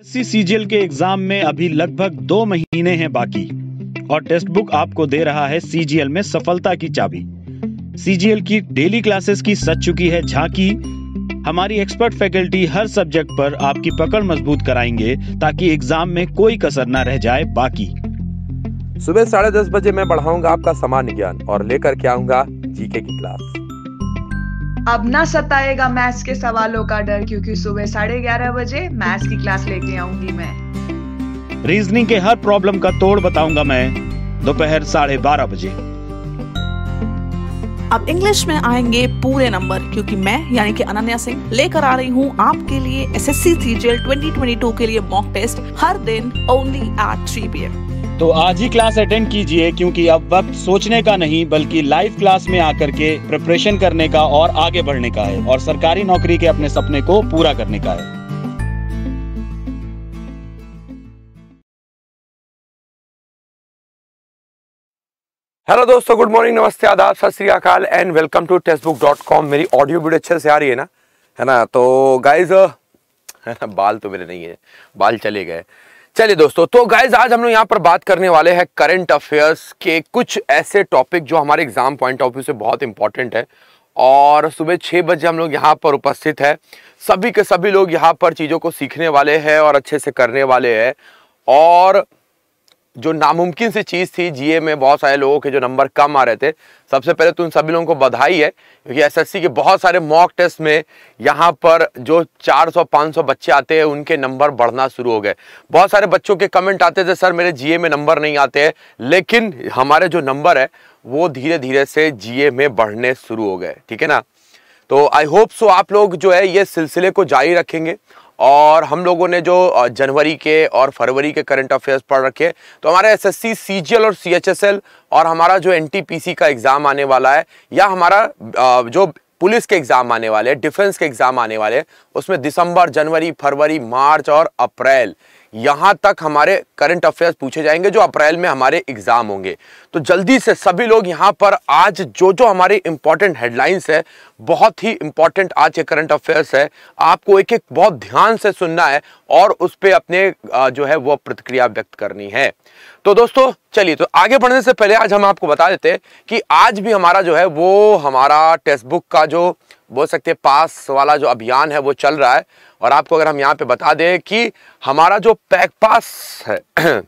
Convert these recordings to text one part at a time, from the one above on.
SC CGL के exam में अभी लगभग दो महीने हैं बाकी और टेक्स्ट बुक आपको दे रहा है सीजीएल में सफलता की चाबी सीजीएल की डेली क्लासेस की सच चुकी है झांकी हमारी एक्सपर्ट फैकल्टी हर सब्जेक्ट पर आपकी पकड़ मजबूत कराएंगे ताकि एग्जाम में कोई कसर ना रह जाए बाकी सुबह साढ़े दस बजे मैं बढ़ाऊंगा आपका सामान्य ज्ञान और लेकर के आऊंगा जीके की क्लास अब ना सताएगा मैथ्स के सवालों का डर क्योंकि सुबह साढ़े ग्यारह बजे मैथ्स की क्लास लेके आऊंगी मैं रीजनिंग के हर प्रॉब्लम का तोड़ बताऊंगा मैं दोपहर साढ़े बारह बजे अब इंग्लिश में आएंगे पूरे नंबर क्योंकि मैं यानी कि अनन्या सिंह लेकर आ रही हूँ आपके लिए S S C C G L twenty twenty two के लिए मॉक टेस्ट हर दिन only at three P M तो आज ही क्लास अटेंड कीजिए क्योंकि अब वक्त सोचने का नहीं बल्कि लाइव क्लास में आकर के प्रिपरेशन करने का और आगे बढ़ने का है और सरकारी नौकरी के अपने सपने को पूरा करने का है हेलो दोस्तों गुड मॉर्निंग नमस्ते आदाब Sat Sri Akal and welcome to text book dot com मेरी ऑडियो वीडियो अच्छे से आ रही है ना है ना तो गाइज है ना बाल तो मेरे नहीं है बाल चले गए चलिए दोस्तों तो गाइज आज हम लोग यहाँ पर बात करने वाले हैं करंट अफेयर्स के कुछ ऐसे टॉपिक जो हमारे एग्जाम पॉइंट ऑफ व्यू से बहुत इंपॉर्टेंट है और सुबह छः बजे हम लोग यहाँ पर उपस्थित है सभी के सभी लोग यहाँ पर चीज़ों को सीखने वाले हैं और अच्छे से करने वाले हैं और जो नामुमकिन सी चीज़ थी जीए में बहुत सारे लोगों के जो नंबर कम आ रहे थे सबसे पहले तो उन सभी लोगों को बधाई है क्योंकि एसएससी के बहुत सारे मॉक टेस्ट में यहाँ पर जो 400-500 बच्चे आते हैं उनके नंबर बढ़ना शुरू हो गए बहुत सारे बच्चों के कमेंट आते थे सर मेरे जीए में नंबर नहीं आते हैं लेकिन हमारे जो नंबर है वो धीरे धीरे से जी में बढ़ने शुरू हो गए ठीक है ना तो आई होप सो आप लोग जो है ये सिलसिले को जारी रखेंगे और हम लोगों ने जो जनवरी के और फरवरी के करंट अफेयर्स पढ़ रखे तो हमारे एसएससी, सीजीएल और सीएचएसएल और हमारा जो एनटीपीसी का एग्ज़ाम आने वाला है या हमारा जो पुलिस के एग्ज़ाम आने वाले हैं डिफेंस के एग्ज़ाम आने वाले हैं उसमें दिसंबर जनवरी फरवरी मार्च और अप्रैल यहाँ तक हमारे करंट अफेयर्स पूछे जाएंगे जो अप्रैल में हमारे एग्ज़ाम होंगे तो जल्दी से सभी लोग यहाँ पर आज जो जो हमारे इंपॉर्टेंट हेडलाइंस है बहुत ही इंपॉर्टेंट आज के करंट अफेयर्स है आपको एक एक बहुत ध्यान से सुनना है और उस पर अपने जो है वो प्रतिक्रिया व्यक्त करनी है तो दोस्तों चलिए तो आगे बढ़ने से पहले आज हम आपको बता देते हैं कि आज भी हमारा जो है वो हमारा टेक्स्ट बुक का जो बोल सकते हैं पास वाला जो अभियान है वो चल रहा है और आपको अगर हम यहाँ पे बता दें कि हमारा जो पैक पास है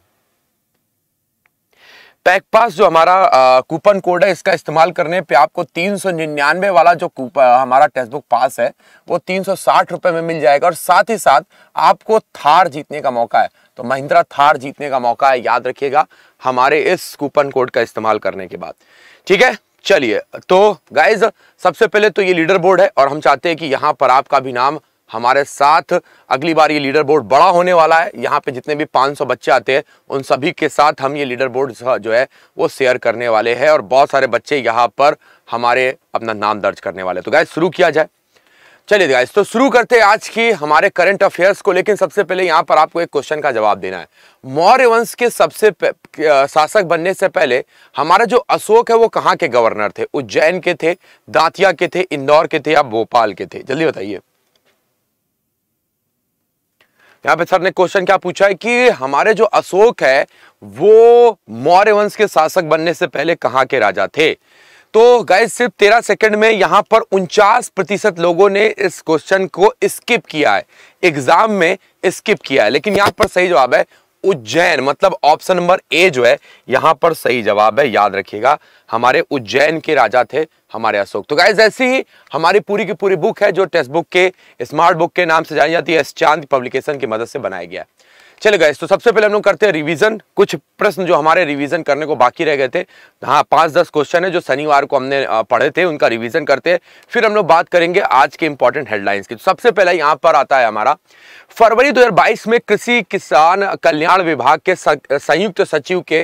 पैक पास जो हमारा कूपन कोड है इसका इस्तेमाल करने पे आपको तीन सौ निन्यानवे वाला जो हमारा टेक्स्ट बुक पास है वो तीन सौ साठ रुपए में मिल जाएगा और साथ ही साथ आपको थार जीतने का मौका है तो महिंद्रा थार जीतने का मौका है याद रखिएगा हमारे इस कूपन कोड का इस्तेमाल करने के बाद ठीक है चलिए तो गाइज सबसे पहले तो ये लीडर बोर्ड है और हम चाहते हैं कि यहाँ पर आपका भी नाम हमारे साथ अगली बार ये लीडर बोर्ड बड़ा होने वाला है यहाँ पे जितने भी 500 बच्चे आते हैं उन सभी के साथ हम ये लीडर बोर्ड जो है वो शेयर करने वाले हैं और बहुत सारे बच्चे यहाँ पर हमारे अपना नाम दर्ज करने वाले तो गाय शुरू किया जाए चलिए गाइस तो शुरू करते हैं आज की हमारे करंट अफेयर्स को लेकिन सबसे पहले यहाँ पर आपको एक क्वेश्चन का जवाब देना है मौर्य वंश के सबसे शासक बनने से पहले हमारा जो अशोक है वो कहाँ के गवर्नर थे उज्जैन के थे दातिया के थे इंदौर के थे या भोपाल के थे जल्दी बताइए यहाँ पे सर ने क्वेश्चन क्या पूछा है कि हमारे जो अशोक है वो मौर्य वंश के शासक बनने से पहले कहाँ के राजा थे तो गए सिर्फ तेरह सेकंड में यहाँ पर उनचास प्रतिशत लोगों ने इस क्वेश्चन को स्किप किया है एग्जाम में स्किप किया है लेकिन यहाँ पर सही जवाब है उज्जैन मतलब ऑप्शन नंबर ए जो है यहां पर सही जवाब है याद रखिएगा हमारे उज्जैन के राजा थे हमारे अशोक तो गाइज ऐसी ही हमारी पूरी की पूरी बुक है जो टेक्स्ट बुक के स्मार्ट बुक के नाम से जानी जाती है चांद पब्लिकेशन की मदद से बनाया गया है चले गए तो सबसे पहले हम लोग करते हैं रिवीजन कुछ प्रश्न जो हमारे रिवीजन करने को बाकी रह गए थे हाँ पांच दस क्वेश्चन है जो शनिवार को हमने पढ़े थे उनका रिवीजन करते हैं फिर हम लोग बात करेंगे आज के इंपॉर्टेंट हेडलाइंस की तो सबसे पहले यहाँ पर आता है हमारा फरवरी दो में कृषि किसान कल्याण विभाग के संयुक्त सचिव के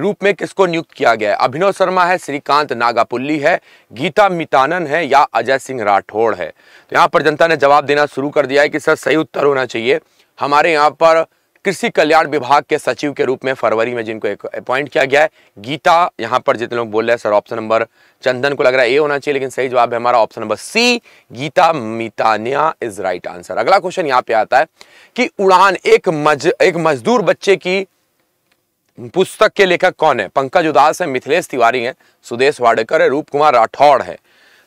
रूप में किसको नियुक्त किया गया है अभिनव शर्मा है श्रीकांत नागापुल्ली है गीता मितानन है या अजय सिंह राठौड़ है तो यहाँ पर जनता ने जवाब देना शुरू कर दिया है कि सर सही उत्तर होना चाहिए हमारे यहाँ पर कृषि कल्याण विभाग के सचिव के रूप में फरवरी में जिनको अपॉइंट किया गया है गीता यहाँ पर जितने लोग बोल रहे हैं सर ऑप्शन नंबर चंदन को लग रहा है ए होना चाहिए लेकिन सही जवाब है हमारा ऑप्शन नंबर सी गीता मितानिया इज राइट आंसर अगला क्वेश्चन यहाँ पे आता है कि उड़ान एक मज एक मजदूर बच्चे की पुस्तक के लेखक कौन है पंकज उदास है मिथिलेश तिवारी है सुदेश वाडेकर है रूप कुमार राठौड़ है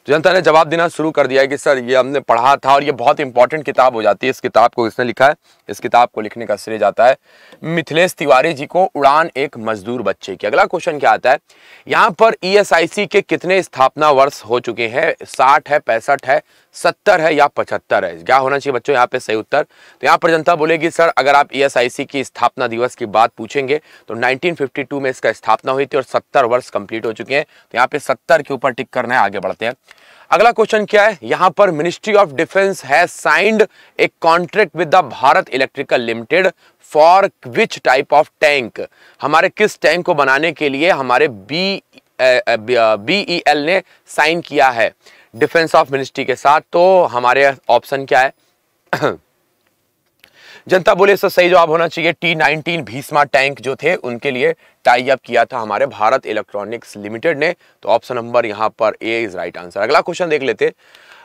तो जनता ने जवाब देना शुरू कर दिया कि सर ये हमने पढ़ा था और ये बहुत इंपॉर्टेंट किताब हो जाती है इस किताब को किसने लिखा है इस किताब को लिखने का श्रेय जाता है मिथिलेश तिवारी जी को उड़ान एक मजदूर बच्चे की अगला क्वेश्चन क्या आता है यहाँ पर ई e के कितने स्थापना वर्ष हो चुके हैं साठ है पैंसठ है सत्तर है या पचहत्तर है क्या होना चाहिए बच्चों यहाँ पे सही उत्तर तो यहाँ पर जनता बोलेगी सर अगर आप ईएसआईसी e की स्थापना दिवस की बात पूछेंगे तो 1952 में इसका स्थापना हुई थी और सत्तर वर्ष कंप्लीट हो चुके हैं तो यहाँ पे सत्तर के ऊपर टिक करना है आगे बढ़ते हैं अगला क्वेश्चन क्या है यहाँ पर मिनिस्ट्री ऑफ डिफेंस है signed a contract with the Bharat electrical limited for which type of tank हमारे किस टैंक को बनाने के लिए हमारे बी बीईएल ने साइन किया है डिफेंस ऑफ मिनिस्ट्री के साथ तो हमारे ऑप्शन क्या है जनता बोले इसका सही जवाब होना चाहिए टी नाइनटीन भीष्मा टैंक जो थे उनके लिए टाई अप किया था हमारे भारत इलेक्ट्रॉनिक्स लिमिटेड ने तो ऑप्शन नंबर यहाँ पर ए इज राइट आंसर अगला क्वेश्चन देख लेते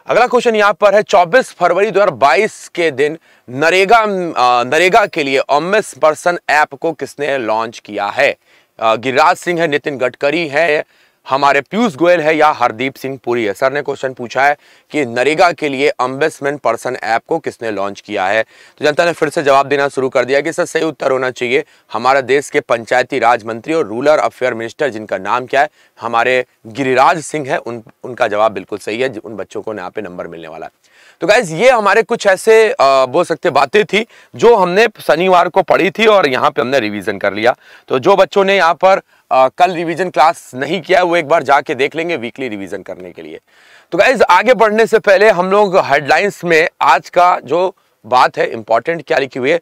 अगला क्वेश्चन यहाँ पर है 24 फरवरी 2022 के दिन नरेगा नरेगा के लिए ऑमिस पर्सन ऐप को किसने लॉन्च किया है गिरिराज सिंह है नितिन गडकरी है हमारे पीयूष गोयल है या हरदीप सिंह पुरी है सर ने क्वेश्चन पूछा है कि नरेगा के लिए अम्बेसमेंट पर्सन ऐप को किसने लॉन्च किया है तो जनता ने फिर से जवाब देना शुरू कर दिया कि सर सही उत्तर होना चाहिए हमारे देश के पंचायती राज मंत्री और रूरल अफेयर मिनिस्टर जिनका नाम क्या है हमारे गिरिराज सिंह है उन उनका जवाब बिल्कुल सही है उन बच्चों को यहाँ पे नंबर मिलने वाला है तो गाइज ये हमारे कुछ ऐसे बोल सकते बातें थी जो हमने शनिवार को पढ़ी थी और यहाँ पे हमने रिवीजन कर लिया तो जो बच्चों ने यहाँ पर आ, कल रिवीजन क्लास नहीं किया वो एक बार जाके देख लेंगे वीकली रिवीजन करने के लिए तो गाइज आगे बढ़ने से पहले हम लोग हेडलाइंस में आज का जो बात है इंपॉर्टेंट क्या लिखी हुई है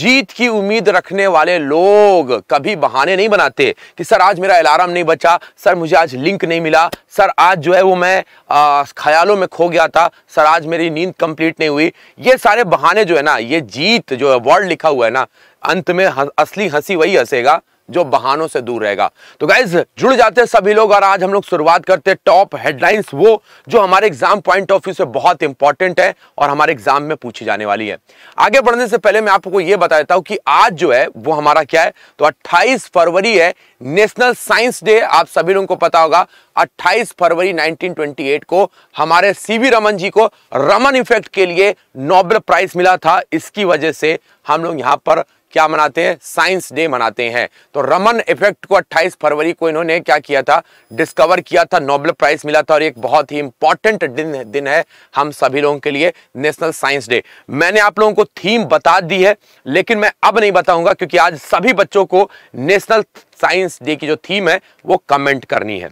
जीत की उम्मीद रखने वाले लोग कभी बहाने नहीं बनाते कि सर आज मेरा अलार्म नहीं बचा सर मुझे आज लिंक नहीं मिला सर आज जो है वो मैं आ, ख्यालों में खो गया था सर आज मेरी नींद कंप्लीट नहीं हुई ये सारे बहाने जो है ना ये जीत जो है वर्ड लिखा हुआ है ना अंत में असली हंसी वही हंसेगा जो बहानों से दूर रहेगा तो गाइज जुड़ जाते हैं सभी लोग और आज हम लोग शुरुआत करते हैं टॉप हेडलाइंस वो जो हमारे एग्जाम पॉइंट ऑफ व्यू से बहुत इंपॉर्टेंट है और हमारे एग्जाम में पूछी जाने वाली है आगे बढ़ने से पहले मैं आपको यह बता देता हूं कि आज जो है वो हमारा क्या है तो अट्ठाईस फरवरी है नेशनल साइंस डे आप सभी लोगों को पता होगा 28 फरवरी 1928 को हमारे सीवी रमन जी को रमन इफेक्ट के लिए नोबेल प्राइज मिला था इसकी वजह से हम लोग यहां पर क्या मनाते हैं साइंस डे मनाते हैं तो रमन इफेक्ट को 28 फरवरी को इन्होंने क्या किया था डिस्कवर किया था नोबेल प्राइज मिला था और एक बहुत ही इंपॉर्टेंट दिन दिन है हम सभी लोगों के लिए नेशनल साइंस डे मैंने आप लोगों को थीम बता दी है लेकिन मैं अब नहीं बताऊंगा क्योंकि आज सभी बच्चों को नेशनल साइंस डे की जो थीम है वो कमेंट करनी है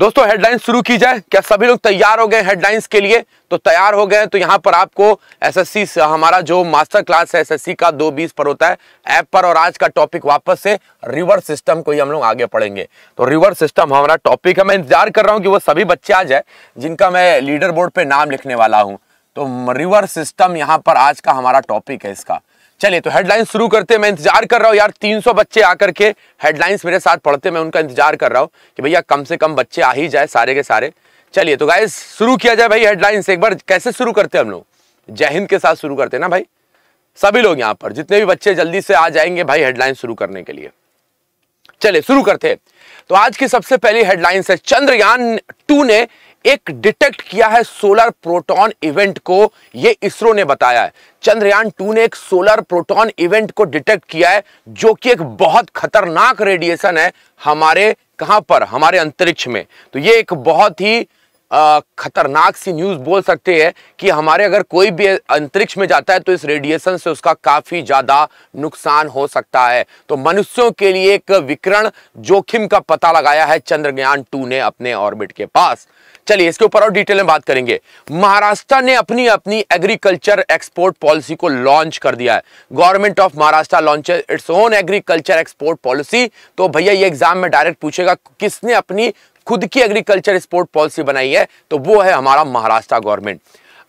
दोस्तों हेडलाइंस शुरू की जाए क्या सभी लोग तैयार हो गए हेडलाइंस के लिए तो तैयार हो गए तो यहाँ पर आपको एसएससी हमारा जो मास्टर क्लास है एसएससी का दो बीस पर होता है ऐप पर और आज का टॉपिक वापस से रिवर्स सिस्टम को ही हम लोग आगे पढ़ेंगे तो रिवर्स सिस्टम हमारा टॉपिक है मैं इंतजार कर रहा हूँ कि वो सभी बच्चे आ जाए जिनका मैं लीडर बोर्ड पर नाम लिखने वाला हूँ तो रिवर्स सिस्टम यहाँ पर आज का हमारा टॉपिक है इसका चलिए तो हेडलाइंस शुरू करते हैं मैं इंतजार कर रहा हूँ यार 300 बच्चे आकर के हेडलाइंस मेरे साथ पढ़ते मैं उनका इंतजार कर रहा हूँ कि भैया कम से कम बच्चे आ ही जाए सारे के सारे चलिए तो गाइज शुरू किया जाए भाई हेडलाइंस एक बार कैसे शुरू करते हैं हम लोग जय हिंद के साथ शुरू करते हैं ना भाई सभी लोग यहाँ पर जितने भी बच्चे जल्दी से आ जाएंगे भाई हेडलाइन शुरू करने के लिए चलिए शुरू करते हैं तो आज की सबसे पहली हेडलाइंस है चंद्रयान टू ने एक डिटेक्ट किया है सोलर प्रोटॉन इवेंट को ये इसरो ने बताया है चंद्रयान टू ने एक सोलर प्रोटॉन इवेंट को डिटेक्ट किया है जो कि एक बहुत खतरनाक रेडिएशन है हमारे कहां पर हमारे अंतरिक्ष में तो ये एक बहुत ही खतरनाक सी न्यूज़ बोल सकते हैं कि हमारे अगर कोई भी अंतरिक्ष में जाता है तो इस रेडिएशन से उसका काफ़ी ज़्यादा नुकसान हो सकता है तो मनुष्यों के लिए एक विकरण जोखिम का पता लगाया है चंद्रयान टू ने अपने ऑर्बिट के पास चलिए इसके ऊपर और डिटेल में बात करेंगे महाराष्ट्र ने अपनी अपनी एग्रीकल्चर एक्सपोर्ट पॉलिसी को लॉन्च कर दिया है government of Maharashtra launch its own agriculture export policy तो भैया ये एग्जाम में डायरेक्ट पूछेगा किसने अपनी खुद की एग्रीकल्चर एक्सपोर्ट पॉलिसी बनाई है तो वो है हमारा महाराष्ट्र गवर्नमेंट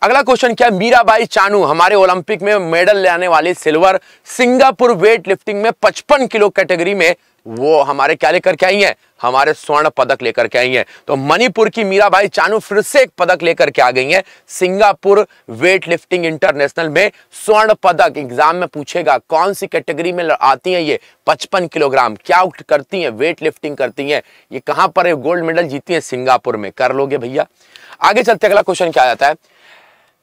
अगला क्वेश्चन क्या मीराबाई चानू हमारे ओलंपिक में मेडल लेने वाले सिल्वर सिंगापुर वेट लिफ्टिंग में 55 किलो कैटेगरी में वो हमारे क्या लेकर के आई हैं हमारे स्वर्ण पदक लेकर के आई हैं तो मणिपुर की मीराबाई चानू फिर से एक पदक लेकर के आ गई हैं सिंगापुर वेट लिफ्टिंग इंटरनेशनल में स्वर्ण पदक एग्जाम में पूछेगा कौन सी कैटेगरी में आती हैं ये 55 किलोग्राम क्या करती हैं वेट लिफ्टिंग करती हैं ये कहां पर गोल्ड मेडल जीती है सिंगापुर में कर लोगे भैया आगे चलते अगला क्वेश्चन क्या आ जाता है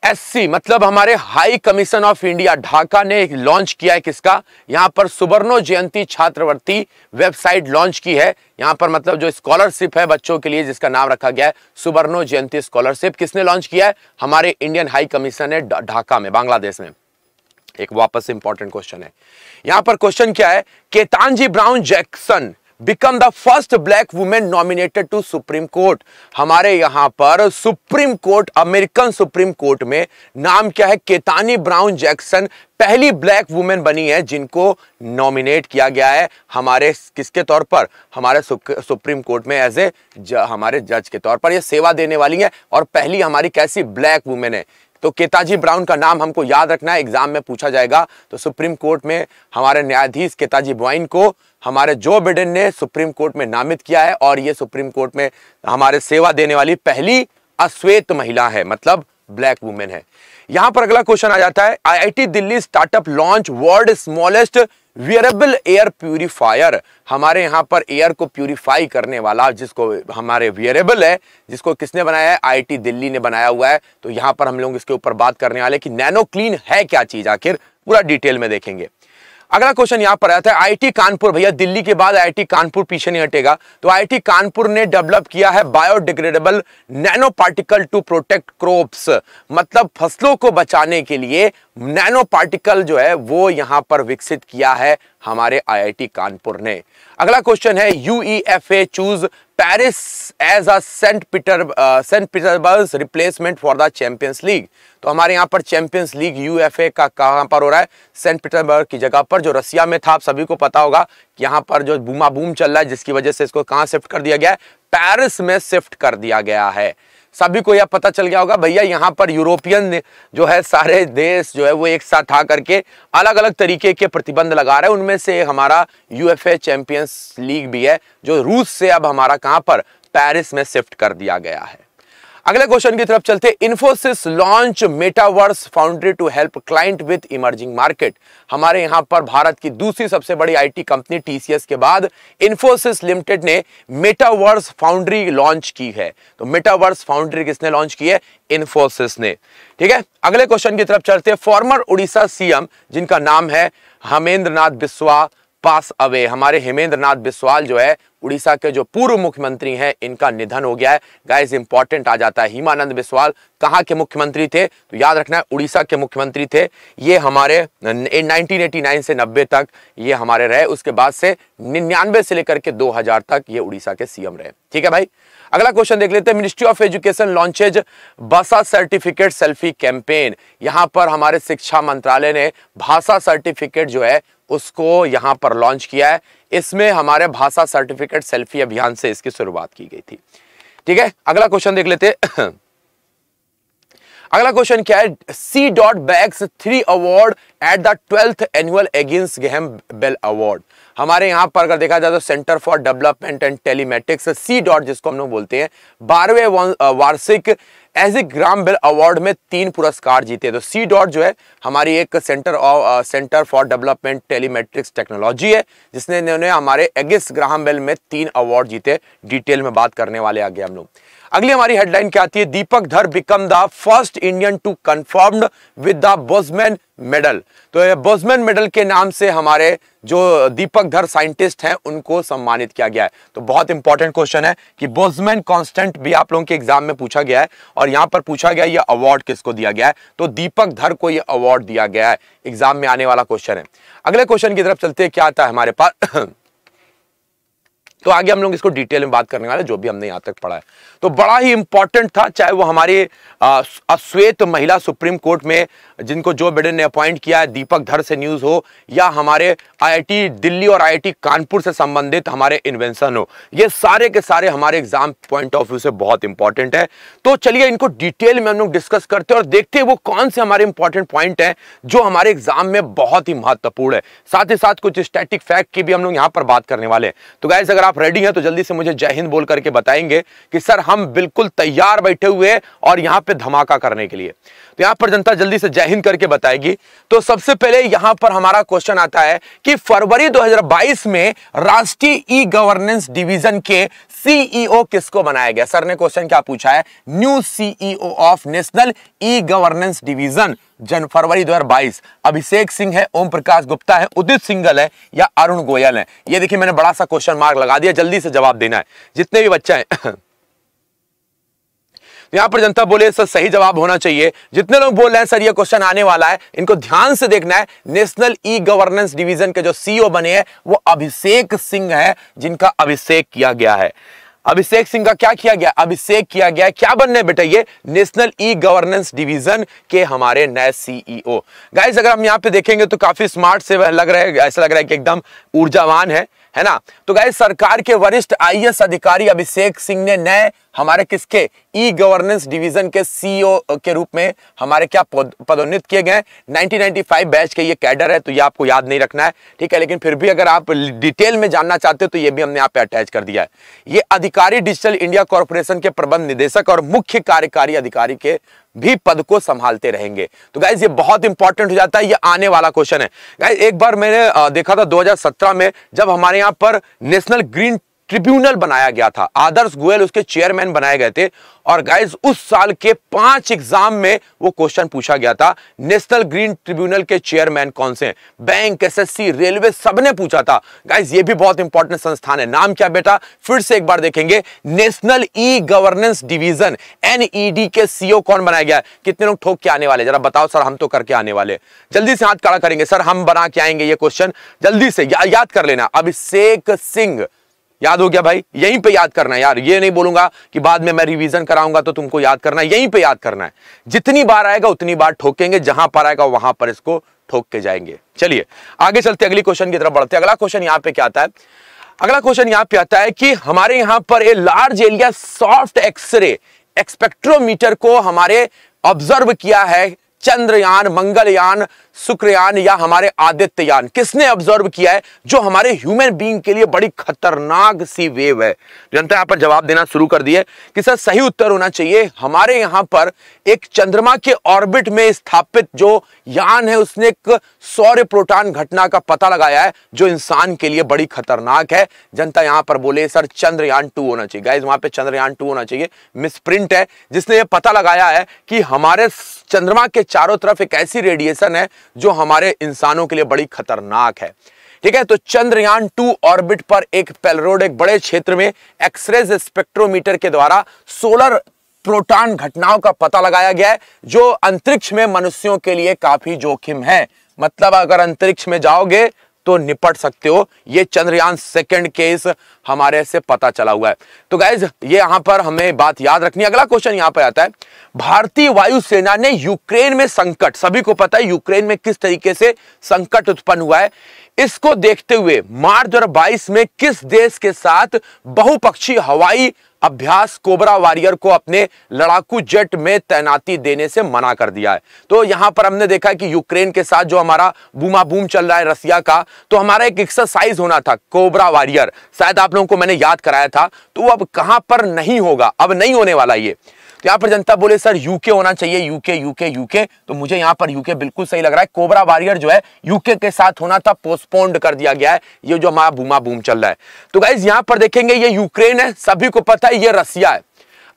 एससी मतलब हमारे high commission of India Dhaka ने लॉन्च किया है किसका यहाँ पर सुबर्णो जयंती छात्रवृत्ति वेबसाइट लॉन्च की है यहाँ पर मतलब जो स्कॉलरशिप है बच्चों के लिए जिसका नाम रखा गया है सुबर्णो जयंती स्कॉलरशिप किसने लॉन्च किया है हमारे इंडियन हाई कमीशन है ढाका में बांग्लादेश में एक वापस इंपॉर्टेंट क्वेश्चन है यहां पर क्वेश्चन क्या है Ketanji Brown Jackson become the first black women nominated to supreme court हमारे यहां पर supreme court American supreme court में नाम क्या है केतानी ब्राउन जैक्सन पहली ब्लैक वुमेन बनी है जिनको नॉमिनेट किया गया है हमारे किसके तौर पर हमारे सुप्रीम कोर्ट में एज ए हमारे जज के तौर पर ये सेवा देने वाली है और पहली हमारी कैसी ब्लैक वुमेन है तो केताजी ब्राउन का नाम हमको याद रखना है एग्जाम में पूछा जाएगा तो सुप्रीम कोर्ट में हमारे न्यायाधीश केताजी ब्वाइन को हमारे जो बिडेन ने सुप्रीम कोर्ट में नामित किया है और ये सुप्रीम कोर्ट में हमारे सेवा देने वाली पहली अश्वेत महिला है मतलब ब्लैक वुमेन है यहां पर अगला क्वेश्चन आ जाता है IIT Delhi startup launch world smallest wearable air purifier हमारे यहां पर एयर को प्यूरिफाई करने वाला जिसको हमारे वियरेबल है जिसको किसने बनाया है आईटी दिल्ली ने बनाया हुआ है तो यहां पर हम लोग इसके ऊपर बात करने वाले कि नैनो क्लीन है क्या चीज़ आखिर पूरा डिटेल में देखेंगे अगला क्वेश्चन यहाँ पर आया था आईटी कानपुर भैया दिल्ली के बाद आईटी कानपुर पीछे नहीं हटेगा तो आईटी कानपुर ने डेवलप किया है biodegradable nano particle to protect crops मतलब फसलों को बचाने के लिए नैनो पार्टिकल जो है वो यहाँ पर विकसित किया है हमारे आईआईटी कानपुर ने अगला क्वेश्चन है U E F A choose Paris as a saint Peter saint Petersburg replacement for the champions league तो हमारे यहाँ पर champions league U F A का कहाँ पर हो रहा है सेंट पीटर्सबर्ग की जगह पर जो रसिया में था आप सभी को पता होगा कि यहाँ पर जो बूमा बूम चल रहा है जिसकी वजह से इसको कहाँ शिफ्ट कर दिया गया है पेरिस में शिफ्ट कर दिया गया है सभी को यह पता चल गया होगा भैया यहाँ पर यूरोपियन जो है सारे देश जो है वो एक साथ आ करके अलग अलग तरीके के प्रतिबंध लगा रहे हैं उनमें से हमारा यूएफए चैंपियंस लीग भी है जो रूस से अब हमारा कहाँ पर पेरिस में शिफ्ट कर दिया गया है अगले क्वेश्चन की तरफ चलते Infosys launch metaverse foundry to help client with emerging market हमारे यहां पर भारत की दूसरी सबसे बड़ी आईटी कंपनी टीसीएस के बाद इन्फोसिस लिमिटेड ने मेटावर्स फाउंड्री लॉन्च की है तो मेटावर्स फाउंड्री किसने लॉन्च की है इन्फोसिस ने ठीक है अगले क्वेश्चन की तरफ चलते फॉर्मर उड़ीसा सीएम जिनका नाम है हमेंद्र नाथ बिस्वा पास अवे हमारे हेमेंद्र नाथ बिस्वाल जो है उड़ीसा के जो पूर्व मुख्यमंत्री हैं इनका निधन हो गया है गाइस इंपॉर्टेंट आ जाता है हिमानंद बिस्वाल कहाँ के मुख्यमंत्री थे तो याद रखना है उड़ीसा के मुख्यमंत्री थे ये हमारे 1989 से 90 तक ये हमारे रहे उसके बाद से निन्यानवे से लेकर के 2000 तक ये उड़ीसा के सीएम रहे ठीक है भाई अगला क्वेश्चन देख लेते हैं ministry of education launches Bhasha certificate selfie campaign यहाँ पर हमारे शिक्षा मंत्रालय ने भाषा सर्टिफिकेट जो है उसको यहाँ पर लॉन्च किया है इसमें हमारे भाषा सर्टिफिकेट सेल्फी अभियान से इसकी शुरुआत की गई थी ठीक है अगला क्वेश्चन देख लेते अगला क्वेश्चन क्या है C dot bags three award at the twelfth annual against Graham Bell award हमारे यहां पर अगर देखा जाए तो centre for development and telematics C dot जिसको हम लोग बोलते हैं बारहवें वार्षिक Aegis Graham Bell award में तीन पुरस्कार जीते तो सी डॉट जो है हमारी एक centre of centre for development telemetrics technology है जिसने इन्होंने हमारे एगिस ग्राम बेल में तीन अवार्ड जीते डिटेल में बात करने वाले आगे हम लोग अगली हमारी हेडलाइन क्या आती है Deepak Dhar become the first Indian to confirmed with the Boltzmann medal तो बोजमैन मेडल के नाम से हमारे जो दीपक धर साइंटिस्ट हैं उनको सम्मानित किया गया है तो बहुत इंपॉर्टेंट क्वेश्चन है कि बोजमैन कांस्टेंट भी आप लोगों के एग्जाम में पूछा गया है और यहाँ पर पूछा गया यह अवार्ड किसको दिया गया है तो दीपक धर को यह अवार्ड दिया गया है एग्जाम में आने वाला क्वेश्चन है अगले क्वेश्चन की तरफ चलते क्या आता है हमारे पास तो आगे हम लोग इसको डिटेल में बात करने वाले जो भी हमने यहां तक पढ़ा है तो बड़ा ही इंपॉर्टेंट था चाहे वो हमारे अश्वेत महिला सुप्रीम कोर्ट में जिनको जो बिडेन ने अपॉइंट किया है दीपक धर से न्यूज़ हो या हमारे आईआईटी दिल्ली और आईआईटी कानपुर से संबंधित हमारे इन्वेंशन हो ये सारे के सारे हमारे एग्जाम पॉइंट ऑफ व्यू से बहुत इंपॉर्टेंट है तो चलिए इनको डिटेल में हम लोग डिस्कस करते हैं और देखते हैं वो कौन से हमारे इंपॉर्टेंट पॉइंट है जो हमारे एग्जाम में बहुत ही महत्वपूर्ण है साथ ही साथ कुछ स्टैटिक फैक्ट की भी हम लोग यहाँ पर बात करने वाले हैं तो गाइज अगर आप रेडी हैं तो जल्दी से मुझे जय हिंद बोल करके बताएंगे कि सर हम बिल्कुल तैयार बैठे हुए हैं और यहाँ पे धमाका करने के लिए तो यहाँ पर जनता जल्दी से जय हिंद करके बताएगी तो सबसे पहले यहाँ पर हमारा क्वेश्चन आता है कि फरवरी 2022 में राष्ट्रीय ई गवर्नेंस डिवीजन के सीईओ e किसको बनाया गया सर ने क्वेश्चन क्या पूछा है new CEO of national E governance division Jan February 2022 अभिषेक सिंह है ओम प्रकाश गुप्ता है उदित सिंगल है या अरुण गोयल है ये देखिए मैंने बड़ा सा क्वेश्चन मार्क लगा दिया जल्दी से जवाब देना है जितने भी बच्चे हैं यहां पर जनता बोले सर सही जवाब होना चाहिए जितने लोग बोल रहे हैं सर ये क्वेश्चन आने वाला है इनको ध्यान से देखना है नेशनल ई गवर्नेंस डिवीजन के जो सीईओ e बने हैं वो अभिषेक सिंह है जिनका अभिषेक किया गया है अभिषेक सिंह का क्या किया गया अभिषेक किया गया क्या बनने बेटा ये नेशनल ई गवर्नेंस डिवीजन के हमारे नए सीईओ गाइस e अगर हम यहाँ पे देखेंगे तो काफी स्मार्ट से लग रहा है ऐसा लग रहा है कि एकदम ऊर्जावान है है ना तो गाय सरकार के वरिष्ठ आईएएस अधिकारी अभिषेक सिंह ने नए हमारे किसके ई गवर्नेंस डिवीजन के सीईओ e के रूप में हमारे क्या पदोन्नत किए गए 1995 बैच के ये कैडर है तो ये आपको याद नहीं रखना है ठीक है लेकिन फिर भी अगर आप डिटेल में जानना चाहते हो तो ये भी हमने यहाँ पे अटैच कर दिया है ये अधिकारी डिजिटल इंडिया कॉरपोरेशन के प्रबंध निदेशक और मुख्य कार्यकारी अधिकारी के भी पद को संभालते रहेंगे तो गाइज ये बहुत इंपॉर्टेंट हो जाता है ये आने वाला क्वेश्चन है गाइज एक बार मैंने देखा था 2017 में जब हमारे यहाँ पर नेशनल ग्रीन ट्रिब्यूनल बनाया गया था आदर्श गोयल उसके चेयरमैन बनाए गए थे और गाइस उस साल के पांच एग्जाम में वो क्वेश्चन पूछा गया था नेशनल ग्रीन ट्रिब्यूनल के चेयरमैन कौन से बैंक एसएससी रेलवे सबने पूछा था गाइज ये भी बहुत इंपॉर्टेंट संस्थान है नाम क्या बेटा फिर से एक बार देखेंगे national E governance division NED के सीओ e कौन बनाया गया कितने लोग ठोक के आने वाले जरा बताओ सर हम तो करके आने वाले जल्दी से हाथ खड़ा करेंगे सर हम बना के आएंगे ये क्वेश्चन जल्दी से याद कर लेना अभिषेक सिंह याद हो गया भाई यहीं पे याद करना है यार ये नहीं बोलूंगा कि बाद में मैं रिवीजन कराऊंगा तो तुमको याद करना है यहीं पे याद करना है जितनी बार आएगा उतनी बार ठोकेंगे जहां पर आएगा वहां पर इसको ठोक के जाएंगे चलिए आगे चलते अगली क्वेश्चन की तरफ बढ़ते अगला क्वेश्चन यहाँ पे क्या आता है अगला क्वेश्चन यहाँ पे आता है कि हमारे यहाँ पर a large area soft x ray spectrometer को हमारे ऑब्जर्व किया है चंद्रयान मंगलयान शुक्रयान या हमारे आदित्ययान किसने ऑब्जर्व किया है जो हमारे ह्यूमन बीइंग के लिए बड़ी खतरनाक सी वेव है जनता यहां पर जवाब देना शुरू कर दिए कि सर सही उत्तर होना चाहिए हमारे यहां पर एक चंद्रमा के ऑर्बिट में स्थापित जो यान है उसने एक सौर्य प्रोटान घटना का पता लगाया है जो इंसान के लिए बड़ी खतरनाक है जनता यहां पर बोले सर चंद्रयान टू होना चाहिए गाइज वहां पर चंद्रयान टू होना चाहिए मिसप्रिंट है जिसने यह पता लगाया है कि हमारे चंद्रमा के चारों तरफ एक ऐसी रेडिएशन है जो हमारे इंसानों के लिए बड़ी खतरनाक है ठीक है तो चंद्रयान टू ऑर्बिट पर एक पेलरोड एक बड़े क्षेत्र में एक्सरेज स्पेक्ट्रोमीटर के द्वारा सोलर प्रोटॉन घटनाओं का पता लगाया गया है जो अंतरिक्ष में मनुष्यों के लिए काफी जोखिम है मतलब अगर अंतरिक्ष में जाओगे तो निपट सकते हो ये चंद्रयान सेकंड केस हमारे से पता चला हुआ है तो गाइज ये यहां पर हमें बात याद रखनी अगला क्वेश्चन यहां पर आता है भारतीय वायुसेना ने यूक्रेन में संकट सभी को पता है यूक्रेन में किस तरीके से संकट उत्पन्न हुआ है इसको देखते हुए मार्च दो में किस देश के साथ बहुपक्षीय हवाई अभ्यास कोबरा वॉरियर को अपने लड़ाकू जेट में तैनाती देने से मना कर दिया है तो यहां पर हमने देखा कि यूक्रेन के साथ जो हमारा बूमा बूम चल रहा है रसिया का तो हमारा एक एक्सरसाइज होना था कोबरा वॉरियर शायद आप लोगों को मैंने याद कराया था तो अब कहां पर नहीं होगा अब नहीं होने वाला ये तो यहाँ पर जनता बोले सर यूके होना चाहिए यूके यूके यूके तो मुझे यहाँ पर यूके बिल्कुल सही लग रहा है कोबरा वॉरियर जो है यूके के साथ होना था पोस्टपोन्ड कर दिया गया है ये जो हमारा बूमा बूम चल रहा है तो गाइज यहाँ पर देखेंगे ये यूक्रेन है सभी को पता है ये रसिया है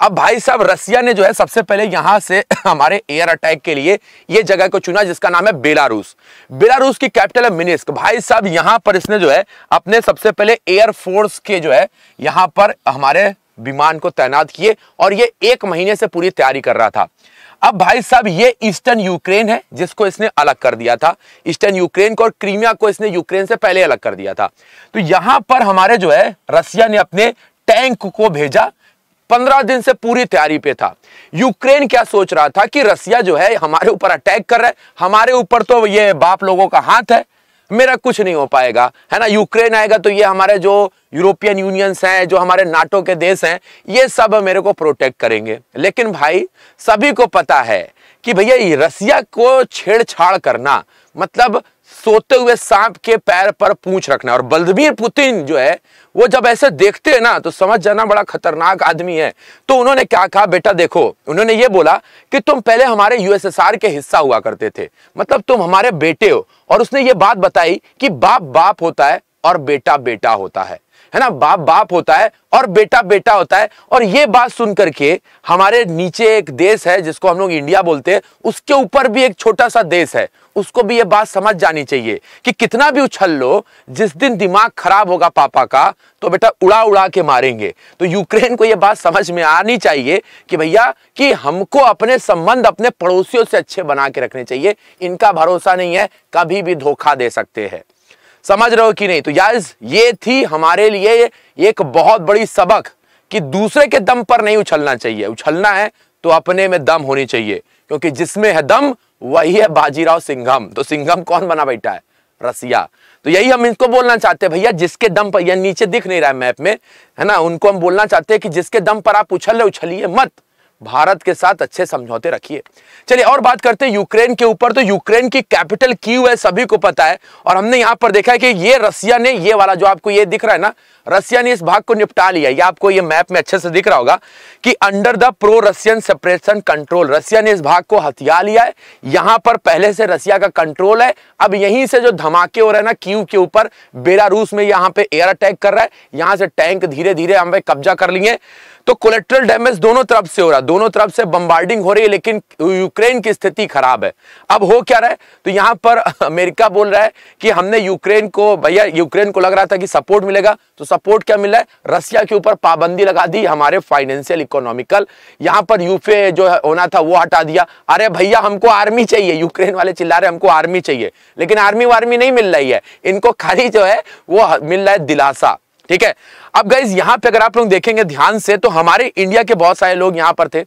अब भाई साहब रसिया ने जो है सबसे पहले यहाँ से हमारे एयर अटैक के लिए ये जगह को चुना जिसका नाम है बेलारूस बेलारूस की कैपिटल है मिनिस्क भाई साहब यहाँ पर इसने जो है अपने सबसे पहले एयर फोर्स के जो है यहाँ पर हमारे विमान को तैनात किए और ये एक महीने से पूरी तैयारी कर रहा था अब भाई साहब ये ईस्टर्न यूक्रेन है जिसको इसने अलग कर दिया था ईस्टर्न यूक्रेन को और क्रीमिया को इसने यूक्रेन से पहले अलग कर दिया था तो यहां पर हमारे जो है रसिया ने अपने टैंक को भेजा पंद्रह दिन से पूरी तैयारी पे था यूक्रेन क्या सोच रहा था कि रसिया जो है हमारे ऊपर अटैक कर रहा है हमारे ऊपर तो ये बाप लोगों का हाथ है मेरा कुछ नहीं हो पाएगा है ना यूक्रेन आएगा तो ये हमारे जो यूरोपियन यूनियंस हैं जो हमारे नाटो के देश हैं ये सब मेरे को प्रोटेक्ट करेंगे लेकिन भाई सभी को पता है कि भैया रसिया को छेड़छाड़ करना मतलब सोते हुए सांप के पैर पर पूछ रखना और बल्दबीर पुतिन जो है वो जब ऐसे देखते हैं ना तो समझ जाना बड़ा खतरनाक आदमी है तो उन्होंने क्या कहा बेटा देखो उन्होंने ये बोला कि तुम पहले हमारे यूएसएसआर के हिस्सा हुआ करते थे मतलब तुम हमारे बेटे हो और उसने ये बात बताई कि बाप बाप होता है और बेटा बेटा होता है है ना बाप बाप होता है और बेटा बेटा होता है और ये बात सुन करके हमारे नीचे एक देश है जिसको हम लोग इंडिया बोलते हैं उसके ऊपर भी एक छोटा सा देश है उसको भी यह बात समझ जानी चाहिए कि कितना भी उछल लो जिस दिन दिमाग खराब होगा पापा का तो बेटा उड़ा उड़ा के मारेंगे तो यूक्रेन को यह बात समझ में आनी चाहिए कि भैया कि हमको अपने संबंध अपने पड़ोसियों से अच्छे बना के रखने चाहिए इनका भरोसा नहीं है कभी भी धोखा दे सकते हैं समझ रहे हो कि नहीं तो यार ये थी हमारे लिए एक बहुत बड़ी सबक कि दूसरे के दम पर नहीं उछलना चाहिए उछलना है तो अपने में दम होनी चाहिए क्योंकि जिसमें है दम वही है बाजीराव सिंघम तो सिंघम कौन बना बैठा है रसिया तो यही हम इनको बोलना चाहते हैं भैया जिसके दम पर यह नीचे दिख नहीं रहा है मैप में है ना उनको हम बोलना चाहते हैं कि जिसके दम पर आप उछल रहे उछलिए मत भारत के साथ अच्छे समझौते रखिए चलिए और बात करते हैं यूक्रेन के ऊपर तो यूक्रेन की कैपिटल क्यू है सभी को पता है और हमने यहां पर देखा है कि ये रसिया ने ये वाला जो आपको ये दिख रहा है ना रसिया ने इस भाग को निपटा लिया ये आपको ये मैप में अच्छे से दिख रहा होगा कि under the pro Russian separation control Russia ने इस भाग को हथिया लिया है यहां पर पहले से रसिया का कंट्रोल है अब यहीं से जो धमाके हो रहे हैं ना क्यू के ऊपर बेलारूस में यहां पे एयर अटैक कर रहा है यहां से टैंक धीरे धीरे हम कब्जा कर लिए तो कोलेट्रल डैमेज दोनों तरफ से हो रहा है दोनों तरफ से बम्बार्डिंग हो रही है लेकिन यूक्रेन की स्थिति खराब है अब हो क्या रहा है तो यहां पर अमेरिका बोल रहा है कि हमने यूक्रेन को भैया यूक्रेन को लग रहा था कि सपोर्ट मिलेगा तो सपोर्ट क्या मिला है रसिया के ऊपर पाबंदी लगा दी हमारे फाइनेंशियल इकोनॉमिकल यहाँ पर यूफे जो होना था वो हटा दिया अरे भैया हमको आर्मी चाहिए यूक्रेन वाले चिल्ला रहे हमको आर्मी चाहिए लेकिन आर्मी वार्मी नहीं मिल रही है इनको खाली जो है वो मिल रहा है दिलासा ठीक है अब गई यहाँ पे अगर आप लोग देखेंगे ध्यान से तो हमारे इंडिया के बहुत सारे लोग यहाँ पर थे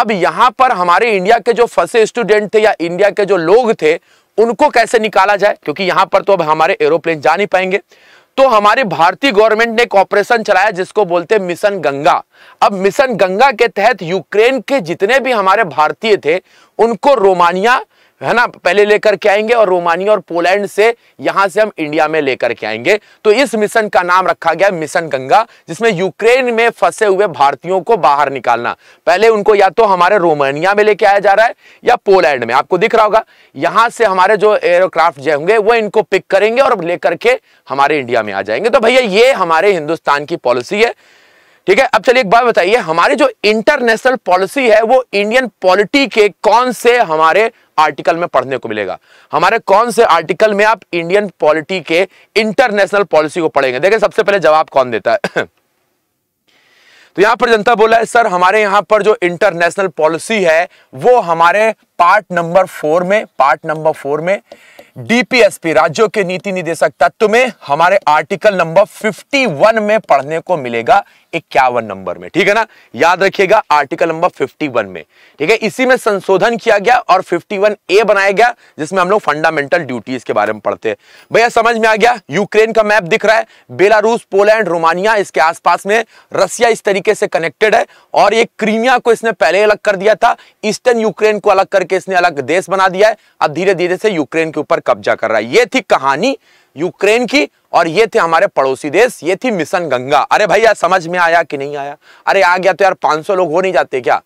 अब यहाँ पर हमारे इंडिया के जो फंसे स्टूडेंट थे या इंडिया के जो लोग थे उनको कैसे निकाला जाए क्योंकि यहां पर तो अब हमारे एरोप्लेन जा नहीं पाएंगे तो हमारी भारतीय गवर्नमेंट ने एक ऑपरेशन चलाया जिसको बोलते मिशन गंगा अब मिशन गंगा के तहत यूक्रेन के जितने भी हमारे भारतीय थे उनको रोमानिया है ना पहले लेकर के आएंगे और रोमानिया और पोलैंड से यहां से हम इंडिया में लेकर के आएंगे तो इस मिशन का नाम रखा गया मिशन गंगा जिसमें यूक्रेन में फंसे हुए भारतीयों को बाहर निकालना पहले उनको या तो हमारे रोमानिया में लेके आया जा रहा है या पोलैंड में आपको दिख रहा होगा यहां से हमारे जो एयरोक्राफ्ट जो होंगे वो इनको पिक करेंगे और लेकर के हमारे इंडिया में आ जाएंगे तो भैया ये हमारे हिंदुस्तान की पॉलिसी है ठीक है अब चलिए एक बात बताइए हमारी जो इंटरनेशनल पॉलिसी है वो इंडियन पॉलिटी के कौन से हमारे आर्टिकल में पढ़ने को मिलेगा हमारे कौन से आर्टिकल में आप इंडियन पॉलिटी के इंटरनेशनल पॉलिसी को पढ़ेंगे देखिए सबसे पहले जवाब कौन देता है तो यहां पर जनता बोला है सर हमारे यहां पर जो इंटरनेशनल पॉलिसी है वो हमारे पार्ट नंबर फोर में पार्ट नंबर फोर में डीपीएसपी राज्यों के नीति निदेशक तत्व में हमारे आर्टिकल नंबर 51 में पढ़ने को मिलेगा इक्यावन नंबर में ठीक है ना याद रखिएगा आर्टिकल नंबर 51 में ठीक है इसी में संशोधन किया गया और 51 ए बनाया गया जिसमें हम लोग फंडामेंटल ड्यूटीज के बारे में पढ़ते हैं भैया समझ में आ गया यूक्रेन का मैप दिख रहा है बेलारूस पोलैंड रोमानिया इसके आसपास में रसिया इस तरीके से कनेक्टेड है और ये क्रीमिया को इसने पहले अलग कर दिया था ईस्टर्न यूक्रेन को अलग करके इसने अलग देश बना दिया है अब धीरे धीरे से यूक्रेन के ऊपर कब्जा कर रहा है ये थी कहानी यूक्रेन की और ये थे हमारे पड़ोसी देश ये थी मिशन गंगा अरे भाई यार समझ में आया कि नहीं आया अरे आ गया तो यार 500 लोग हो नहीं जाते क्या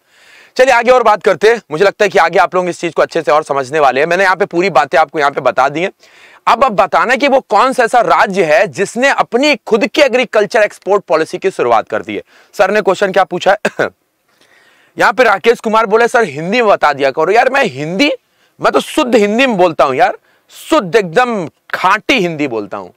चलिए आगे और बात करते हैं मुझे लगता है कि आगे आप लोग इस चीज़ को अच्छे से और समझने वाले हैं मैंने यहाँ पे पूरी बातें आपको यहाँ पे बता दी हैं अब अब बताना कि वो कौन सा ऐसा राज्य है जिसने अपनी खुद की एग्रीकल्चर एक्सपोर्ट पॉलिसी की शुरुआत कर दी है सर ने क्वेश्चन क्या पूछा है यहाँ पे राकेश कुमार बोले सर हिंदी में बता दिया करो यार मैं हिंदी मैं तो शुद्ध हिंदी में बोलता हूँ यार शुद्ध एकदम खाटी हिंदी बोलता हूं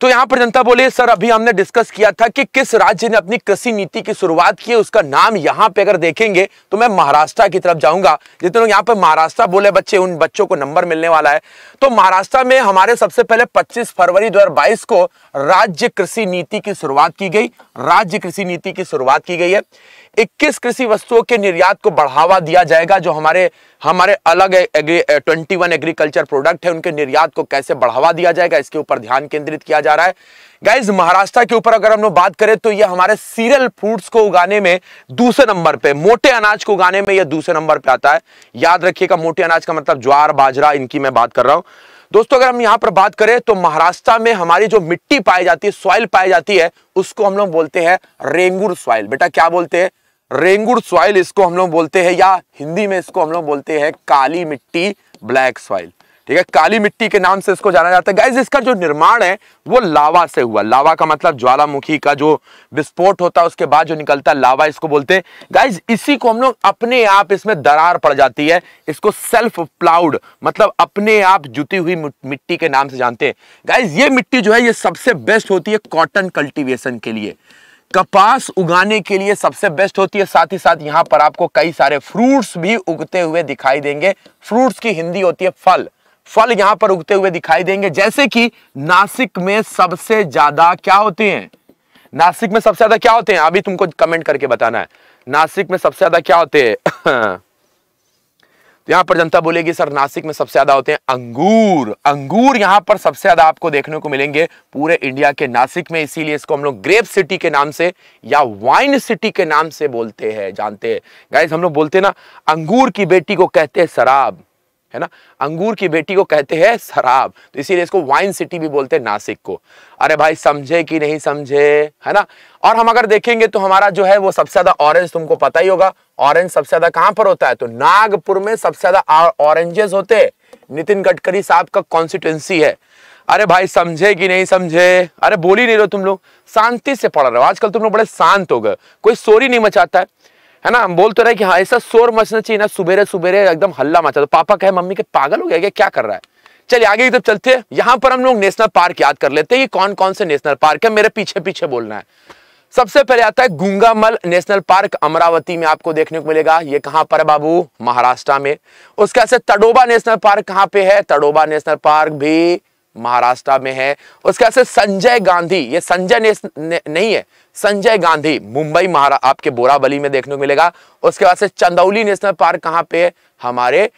तो यहां पर जनता बोले सर अभी हमने डिस्कस किया था कि किस राज्य ने अपनी कृषि नीति की शुरुआत की है उसका नाम यहां पे अगर देखेंगे तो मैं महाराष्ट्र की तरफ जाऊंगा जितने लोग यहां पर महाराष्ट्र बोले बच्चे उन बच्चों को नंबर मिलने वाला है तो महाराष्ट्र में हमारे सबसे पहले 25 फरवरी 2022 को राज्य कृषि नीति की शुरुआत की गई राज्य कृषि नीति की शुरुआत की गई है 21 कृषि वस्तुओं के निर्यात को बढ़ावा दिया जाएगा जो हमारे हमारे अलग ट्वेंटी वन एग्रीकल्चर प्रोडक्ट है उनके निर्यात को कैसे बढ़ावा दिया जाएगा इसके ऊपर ध्यान केंद्रित किया जा रहा है गाइज महाराष्ट्र के ऊपर अगर हम लोग बात करें तो ये हमारे सीरियल फ्रूट्स को उगाने में दूसरे नंबर पे मोटे अनाज को उगाने में यह दूसरे नंबर पे आता है याद रखिएगा मोटे अनाज का मतलब ज्वार बाजरा इनकी मैं बात कर रहा हूं दोस्तों अगर हम यहां पर बात करें तो महाराष्ट्र में हमारी जो मिट्टी पाई जाती है सॉइल पाई जाती है उसको हम लोग बोलते हैं रेंगुर सॉइल बेटा क्या बोलते हैं रेंगुड़ सॉइल इसको हम लोग बोलते हैं या हिंदी में इसको हम लोग बोलते हैं काली मिट्टी ब्लैक सॉइल ठीक है काली मिट्टी के नाम से इसको जाना जाता है गाइज इसका जो निर्माण है वो लावा से हुआ लावा का मतलब ज्वालामुखी का जो विस्फोट होता है उसके बाद जो निकलता है लावा इसको बोलते हैं गाइज इसी को हम लोग अपने आप इसमें दरार पड़ जाती है इसको सेल्फ प्लाउड मतलब अपने आप जुती हुई मिट्टी के नाम से जानते हैं गाइज ये मिट्टी जो है ये सबसे बेस्ट होती है कॉटन कल्टिवेशन के लिए कपास उगाने के लिए सबसे बेस्ट होती है साथ ही साथ यहाँ पर आपको कई सारे फ्रूट्स भी उगते हुए दिखाई देंगे फ्रूट्स की हिंदी होती है फल फल यहाँ पर उगते हुए दिखाई देंगे जैसे कि नासिक में सबसे ज्यादा क्या होते हैं नासिक में सबसे ज्यादा क्या होते हैं अभी तुमको कमेंट करके बताना है नासिक में सबसे ज्यादा क्या होते हैं तो यहाँ पर जनता बोलेगी सर नासिक में सबसे ज्यादा होते हैं अंगूर अंगूर यहां पर सबसे ज्यादा आपको देखने को मिलेंगे पूरे इंडिया के नासिक में इसीलिए इसको हम लोग ग्रेप सिटी के नाम से या वाइन सिटी के नाम से बोलते हैं जानते हैं गाइस हम लोग बोलते हैं ना अंगूर की बेटी को कहते हैं शराब है ना अंगूर की बेटी को कहते हैं शराब तो इसीलिए इसको वाइन सिटी भी बोलते हैं नासिक को अरे भाई समझे कि नहीं समझे है ना और हम अगर देखेंगे तो हमारा जो है वो सबसे ज्यादा ऑरेंज तुमको पता ही होगा ऑरेंज सबसे ज्यादा कहां पर होता है तो नागपुर में सबसे ज्यादा ऑरेंजेस होते नितिन गडकरी साहब का कॉन्स्टिट्युएंसी है अरे भाई समझे कि नहीं समझे अरे बोल ही नहीं रहे तुम लोग शांति से पढ़ रहे हो आजकल तुम लोग बड़े शांत हो गए कोई सोरी नहीं मचाता है है ना हम बोल तो रहे कि हाँ ऐसा शोर मचना चाहिए ना सुबेरे सुबेरे एकदम हल्ला मचा तो पापा कहे मम्मी के पागल हो गया क्या क्या कर रहा है चलिए आगे की तरफ चलते हैं यहाँ पर हम लोग नेशनल पार्क याद कर लेते हैं कि कौन कौन से नेशनल पार्क है मेरे पीछे पीछे बोलना है सबसे पहले आता है गुंगामल नेशनल पार्क अमरावती में आपको देखने को मिलेगा ये कहाँ पर है बाबू महाराष्ट्र में उसके बाद तडोबा नेशनल पार्क कहाँ पे है तडोबा नेशनल पार्क भी महाराष्ट्र में है उसके बाद से संजय गांधी ये संजय ने, ने, नहीं है संजय गांधी मुंबई महारा आपके बोराबली में देखने को मिलेगा उसके बाद से चंदौली नेशनल पार्क कहाँ पे है हमारे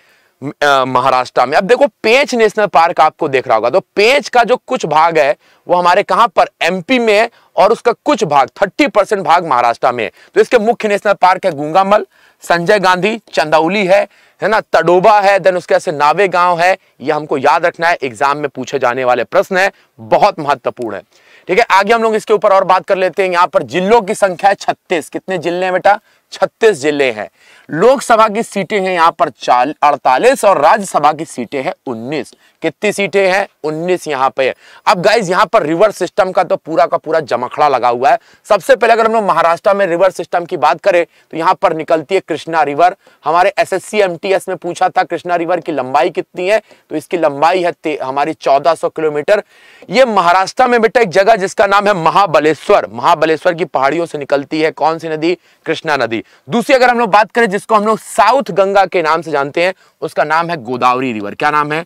महाराष्ट्र में अब देखो पेंच नेशनल पार्क आपको देख रहा होगा तो पेंच का जो कुछ भाग है वो हमारे कहां पर एमपी में है और उसका कुछ भाग 30 परसेंट भाग महाराष्ट्र में है तो इसके मुख्य नेशनल पार्क है गुंगामल संजय गांधी चंदौली है है ना तडोबा है देन उसके ऐसे नावे गांव है ये हमको याद रखना है एग्जाम में पूछे जाने वाले प्रश्न है बहुत महत्वपूर्ण है ठीक है आगे हम लोग इसके ऊपर और बात कर लेते हैं यहाँ पर जिलों की संख्या है छत्तीस कितने जिले हैं बेटा छत्तीस जिले हैं लोकसभा की सीटें हैं यहाँ पर चाल अड़तालीस और राज्यसभा की सीटें हैं उन्नीस कितनी सीटें हैं उन्नीस यहाँ पे अब गाइज यहाँ पर रिवर्स सिस्टम का तो पूरा का पूरा जमखड़ा लगा हुआ है सबसे पहले अगर हम लोग महाराष्ट्र में रिवर्स सिस्टम की बात करें तो यहाँ पर निकलती है कृष्णा रिवर हमारे एस एस में पूछा था कृष्णा रिवर की लंबाई कितनी है तो इसकी लंबाई है हमारी चौदह किलोमीटर ये महाराष्ट्र में बेटा एक जगह जिसका नाम है महाबलेश्वर महाबलेश्वर की पहाड़ियों से निकलती है कौन सी नदी कृष्णा नदी दूसरी अगर हम लोग बात करें जिसको हम लोग साउथ गंगा के नाम से जानते हैं उसका नाम है गोदावरी रिवर क्या नाम है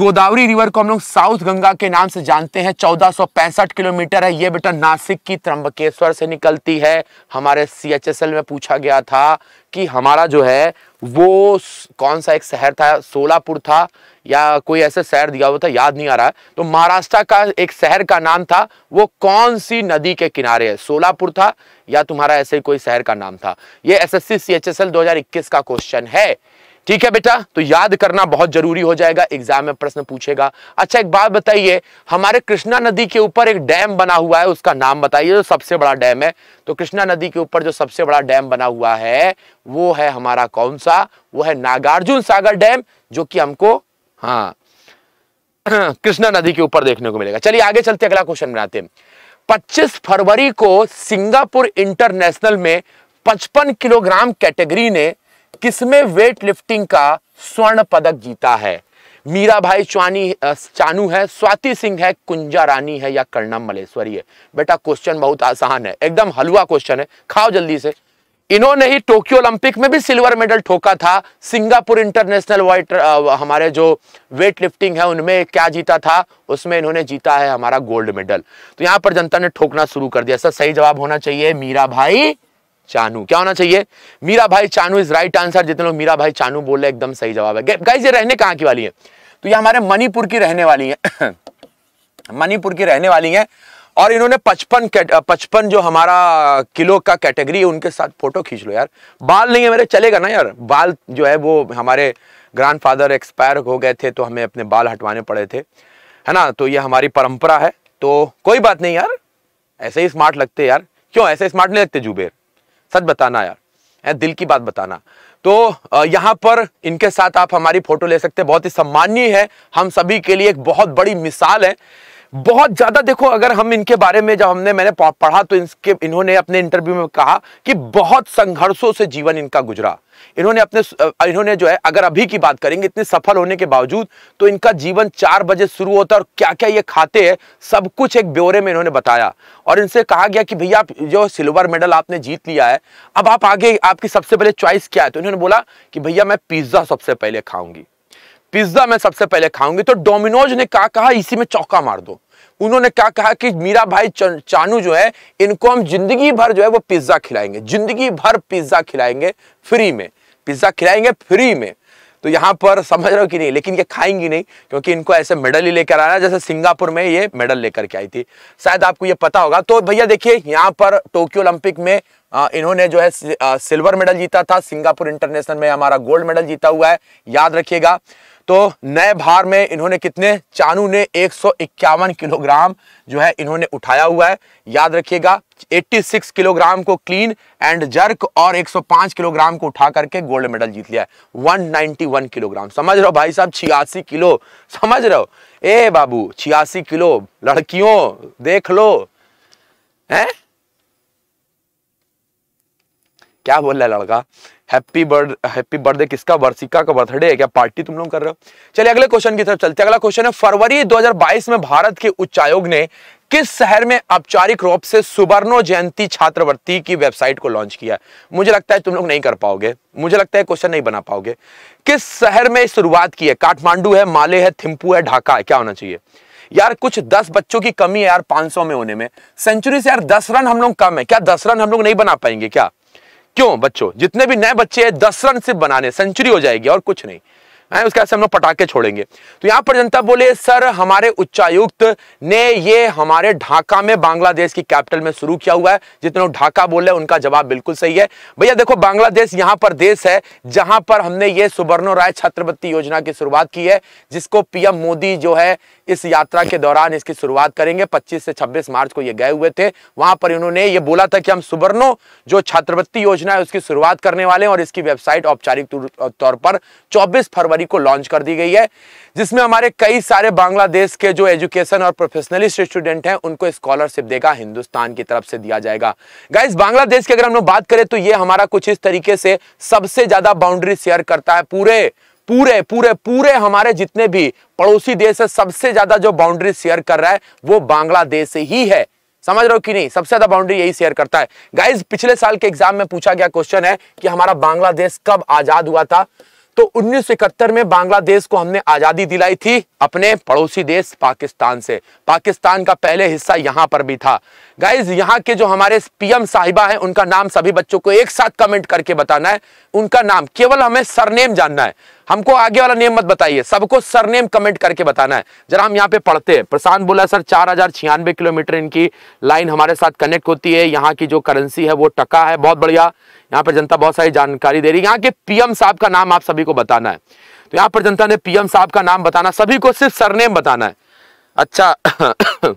गोदावरी रिवर को हम लोग साउथ गंगा के नाम से जानते हैं चौदह किलोमीटर है ये बेटा नासिक की त्रंबकेश्वर से निकलती है हमारे सीएचएसएल में पूछा गया था कि हमारा जो है वो कौन सा एक शहर था सोलापुर था या कोई ऐसा शहर दिया हुआ था याद नहीं आ रहा है तो महाराष्ट्र का एक शहर का नाम था वो कौन सी नदी के किनारे है सोलापुर था या तुम्हारा ऐसे ही कोई शहर का नाम था ये S S C C H S L दो हजार इक्कीस का क्वेश्चन है ठीक है बेटा तो याद करना बहुत जरूरी हो जाएगा एग्जाम में प्रश्न पूछेगा अच्छा एक बात बताइए हमारे कृष्णा नदी के ऊपर एक डैम बना हुआ है उसका नाम बताइए जो सबसे बड़ा डैम है तो कृष्णा नदी के ऊपर जो सबसे बड़ा डैम बना हुआ है वो है हमारा कौन सा वो है नागार्जुन सागर डैम जो कि हमको हाँ कृष्णा नदी के ऊपर देखने को मिलेगा चलिए आगे चलते अगला क्वेश्चन बनाते हैं पच्चीस फरवरी को सिंगापुर इंटरनेशनल में पचपन किलोग्राम कैटेगरी ने किसमें वेट लिफ्टिंग का स्वर्ण पदक जीता है मीरा भाई चौनी चानू है स्वाति सिंह है कुंजा रानी है या कर्णम मलेश्वरी है बेटा क्वेश्चन बहुत आसान है एकदम हलवा क्वेश्चन है खाओ जल्दी से इन्होंने ही टोक्यो ओलंपिक में भी सिल्वर मेडल ठोका था सिंगापुर इंटरनेशनल वाइट हमारे जो वेट लिफ्टिंग है उनमें क्या जीता था उसमें इन्होंने जीता है हमारा गोल्ड मेडल तो यहां पर जनता ने ठोकना शुरू कर दिया सर सही जवाब होना चाहिए मीरा भाई चानू क्या होना चाहिए मीरा भाई चानू इज राइट आंसर जितने लोग मीरा भाई चानू बोले एकदम सही जवाब है गाइज ये रहने कहाँ की वाली है तो ये हमारे मणिपुर की रहने वाली है मणिपुर की रहने वाली है और इन्होंने पचपन पचपन जो हमारा किलो का कैटेगरी है उनके साथ फोटो खींच लो यार बाल नहीं है मेरे चलेगा ना यार बाल जो है वो हमारे ग्रैंडफादर एक्सपायर हो गए थे तो हमें अपने बाल हटवाने पड़े थे है ना तो ये हमारी परंपरा है तो कोई बात नहीं यार ऐसे ही स्मार्ट लगते यार क्यों ऐसे स्मार्ट नहीं लगते जुबेर सच बताना यार दिल की बात बताना तो यहाँ पर इनके साथ आप हमारी फोटो ले सकते हैं बहुत ही सम्मान्य है हम सभी के लिए एक बहुत बड़ी मिसाल है बहुत ज़्यादा देखो अगर हम इनके बारे में जब हमने मैंने पढ़ा तो इनके इन्होंने अपने इंटरव्यू में कहा कि बहुत संघर्षों से जीवन इनका गुजरा इन्होंने अपने इन्होंने जो है अगर अभी की बात करेंगे इतने सफल होने के बावजूद तो इनका जीवन चार बजे शुरू होता है और क्या क्या ये खाते हैं सब कुछ एक ब्यौरे में इन्होंने बताया और इनसे कहा गया कि भैया जो सिल्वर मेडल आपने जीत लिया है अब आप आगे आपकी सबसे पहले चॉइस क्या है तो इन्होंने बोला कि भैया मैं पिज्ज़ा सबसे पहले खाऊंगी पिज्जा मैं सबसे पहले खाऊंगी तो डोमिनोज ने क्या कहा इसी में चौका मार दो उन्होंने क्या कहा कि मीरा भाई चानू जो है इनको हम जिंदगी भर जो है वो पिज्जा खिलाएंगे जिंदगी भर पिज्जा खिलाएंगे फ्री में पिज्जा खिलाएंगे फ्री में तो यहाँ पर समझ रहे हो कि नहीं लेकिन ये खाएंगी नहीं क्योंकि इनको ऐसे मेडल ही लेकर आना जैसे सिंगापुर में ये मेडल लेकर के आई थी शायद आपको ये पता होगा तो भैया देखिए यहाँ पर टोक्यो ओलंपिक में इन्होंने जो है सिल्वर मेडल जीता था सिंगापुर इंटरनेशनल में हमारा गोल्ड मेडल जीता हुआ है याद रखिएगा तो नए भार में इन्होंने कितने चानू ने एक किलोग्राम जो है इन्होंने उठाया हुआ है याद रखिएगा 86 किलोग्राम को क्लीन एंड जर्क और 105 किलोग्राम को उठा करके गोल्ड मेडल जीत लिया है 191 किलोग्राम समझ रहे हो भाई साहब छियासी किलो समझ रहे हो ए बाबू छियासी किलो लड़कियों देख लो हैं क्या बोल रहा है लड़का हैप्पी बर्थ हैप्पी बर्थडे किसका वर्षिका का बर्थडे है क्या पार्टी तुम लोग कर रहे हो चलिए अगले क्वेश्चन की तरफ चलते अगला क्वेश्चन है फरवरी 2022 में भारत के उच्च आयोग ने किस शहर में औपचारिक रूप से सुवर्णो जयंती छात्रवृत्ति की वेबसाइट को लॉन्च किया मुझे लगता है तुम लोग नहीं कर पाओगे मुझे लगता है क्वेश्चन नहीं बना पाओगे किस शहर में शुरुआत की है काठमांडू है माले है थिम्पू है ढाका है क्या होना चाहिए यार कुछ दस बच्चों की कमी है यार 500 में होने में सेंचुरी से यार दस रन हम लोग कम है क्या दस रन हम लोग नहीं बना पाएंगे क्या क्यों बच्चों जितने भी नए बच्चे हैं दस रन सिर्फ बनाने सेंचुरी हो जाएगी और कुछ नहीं है उसके हम लोग पटाखे छोड़ेंगे तो यहाँ पर जनता बोले सर हमारे उच्चायुक्त ने ये हमारे ढाका में बांग्लादेश की कैपिटल में शुरू किया हुआ है जितने लोग ढाका बोले उनका जवाब बिल्कुल सही है भैया देखो बांग्लादेश यहाँ पर देश है जहां पर हमने ये सुबर्णो राय छात्रवृत्ति योजना की शुरुआत की है जिसको पीएम मोदी जो है इस यात्रा के दौरान इसकी शुरुआत करेंगे 25 से 26 मार्च को ये गए हुए थे वहां पर इन्होंने ये बोला था कि हम सुबर्णो जो छात्रवृत्ति योजना है उसकी शुरुआत करने वाले हैं और इसकी वेबसाइट औपचारिक तौर पर 24 फरवरी को लॉन्च कर दी गई है जिसमें हमारे कई सारे बांग्लादेश के जो एजुकेशन और प्रोफेशनलिस्ट स्टूडेंट हैं उनको स्कॉलरशिप देगा हिंदुस्तान की तरफ से दिया जाएगा गाइज बांग्लादेश की अगर हम लोग बात करें तो ये हमारा कुछ इस तरीके से सबसे ज्यादा बाउंड्री शेयर करता है पूरे पूरे पूरे पूरे हमारे जितने भी पड़ोसी देश है सबसे ज्यादा जो बाउंड्री शेयर कर रहा है वो बांग्लादेश ही है समझ रहे हो कि नहीं सबसे ज्यादा बाउंड्री यही शेयर करता है गाइज पिछले साल के एग्जाम में पूछा गया क्वेश्चन है कि हमारा बांग्लादेश कब आजाद हुआ था तो उन्नीस में बांग्लादेश को हमने आजादी दिलाई थी अपने पड़ोसी देश पाकिस्तान से पाकिस्तान का पहले हिस्सा यहां पर भी था गाइज यहाँ के जो हमारे पीएम साहिबा हैं उनका नाम सभी बच्चों को एक साथ कमेंट करके बताना है उनका नाम केवल हमें सरनेम जानना है हमको आगे वाला नेम मत बताइए सबको सरनेम कमेंट करके बताना है जरा हम यहाँ पे पढ़ते हैं प्रशांत बोला सर चार हजार छियानवे किलोमीटर इनकी लाइन हमारे साथ कनेक्ट होती है यहाँ की जो करेंसी है वो टका है बहुत बढ़िया यहाँ पर जनता बहुत सारी जानकारी दे रही है यहाँ के पीएम साहब का नाम आप सभी को बताना है तो यहाँ पर जनता ने पीएम साहब का नाम बताना सभी को सिर्फ सरनेम बताना है अच्छा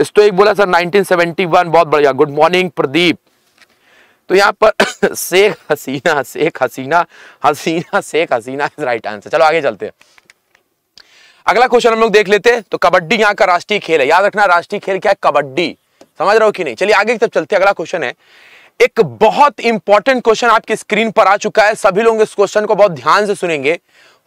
इस तो एक बोला सर 1971 बहुत बढ़िया गुड मॉर्निंग प्रदीप तो यहाँ पर Sheikh Hasina Sheikh Hasina Hasina Sheikh Hasina is right answer चलो आगे चलते हैं अगला क्वेश्चन हम लोग देख लेते हैं तो कबड्डी यहाँ का राष्ट्रीय खेल है याद रखना राष्ट्रीय खेल क्या है कबड्डी समझ रहे हो कि नहीं चलिए आगे की तरफ चलते हैं अगला क्वेश्चन है एक बहुत इंपॉर्टेंट क्वेश्चन आपकी स्क्रीन पर आ चुका है सभी लोग इस क्वेश्चन को बहुत ध्यान से सुनेंगे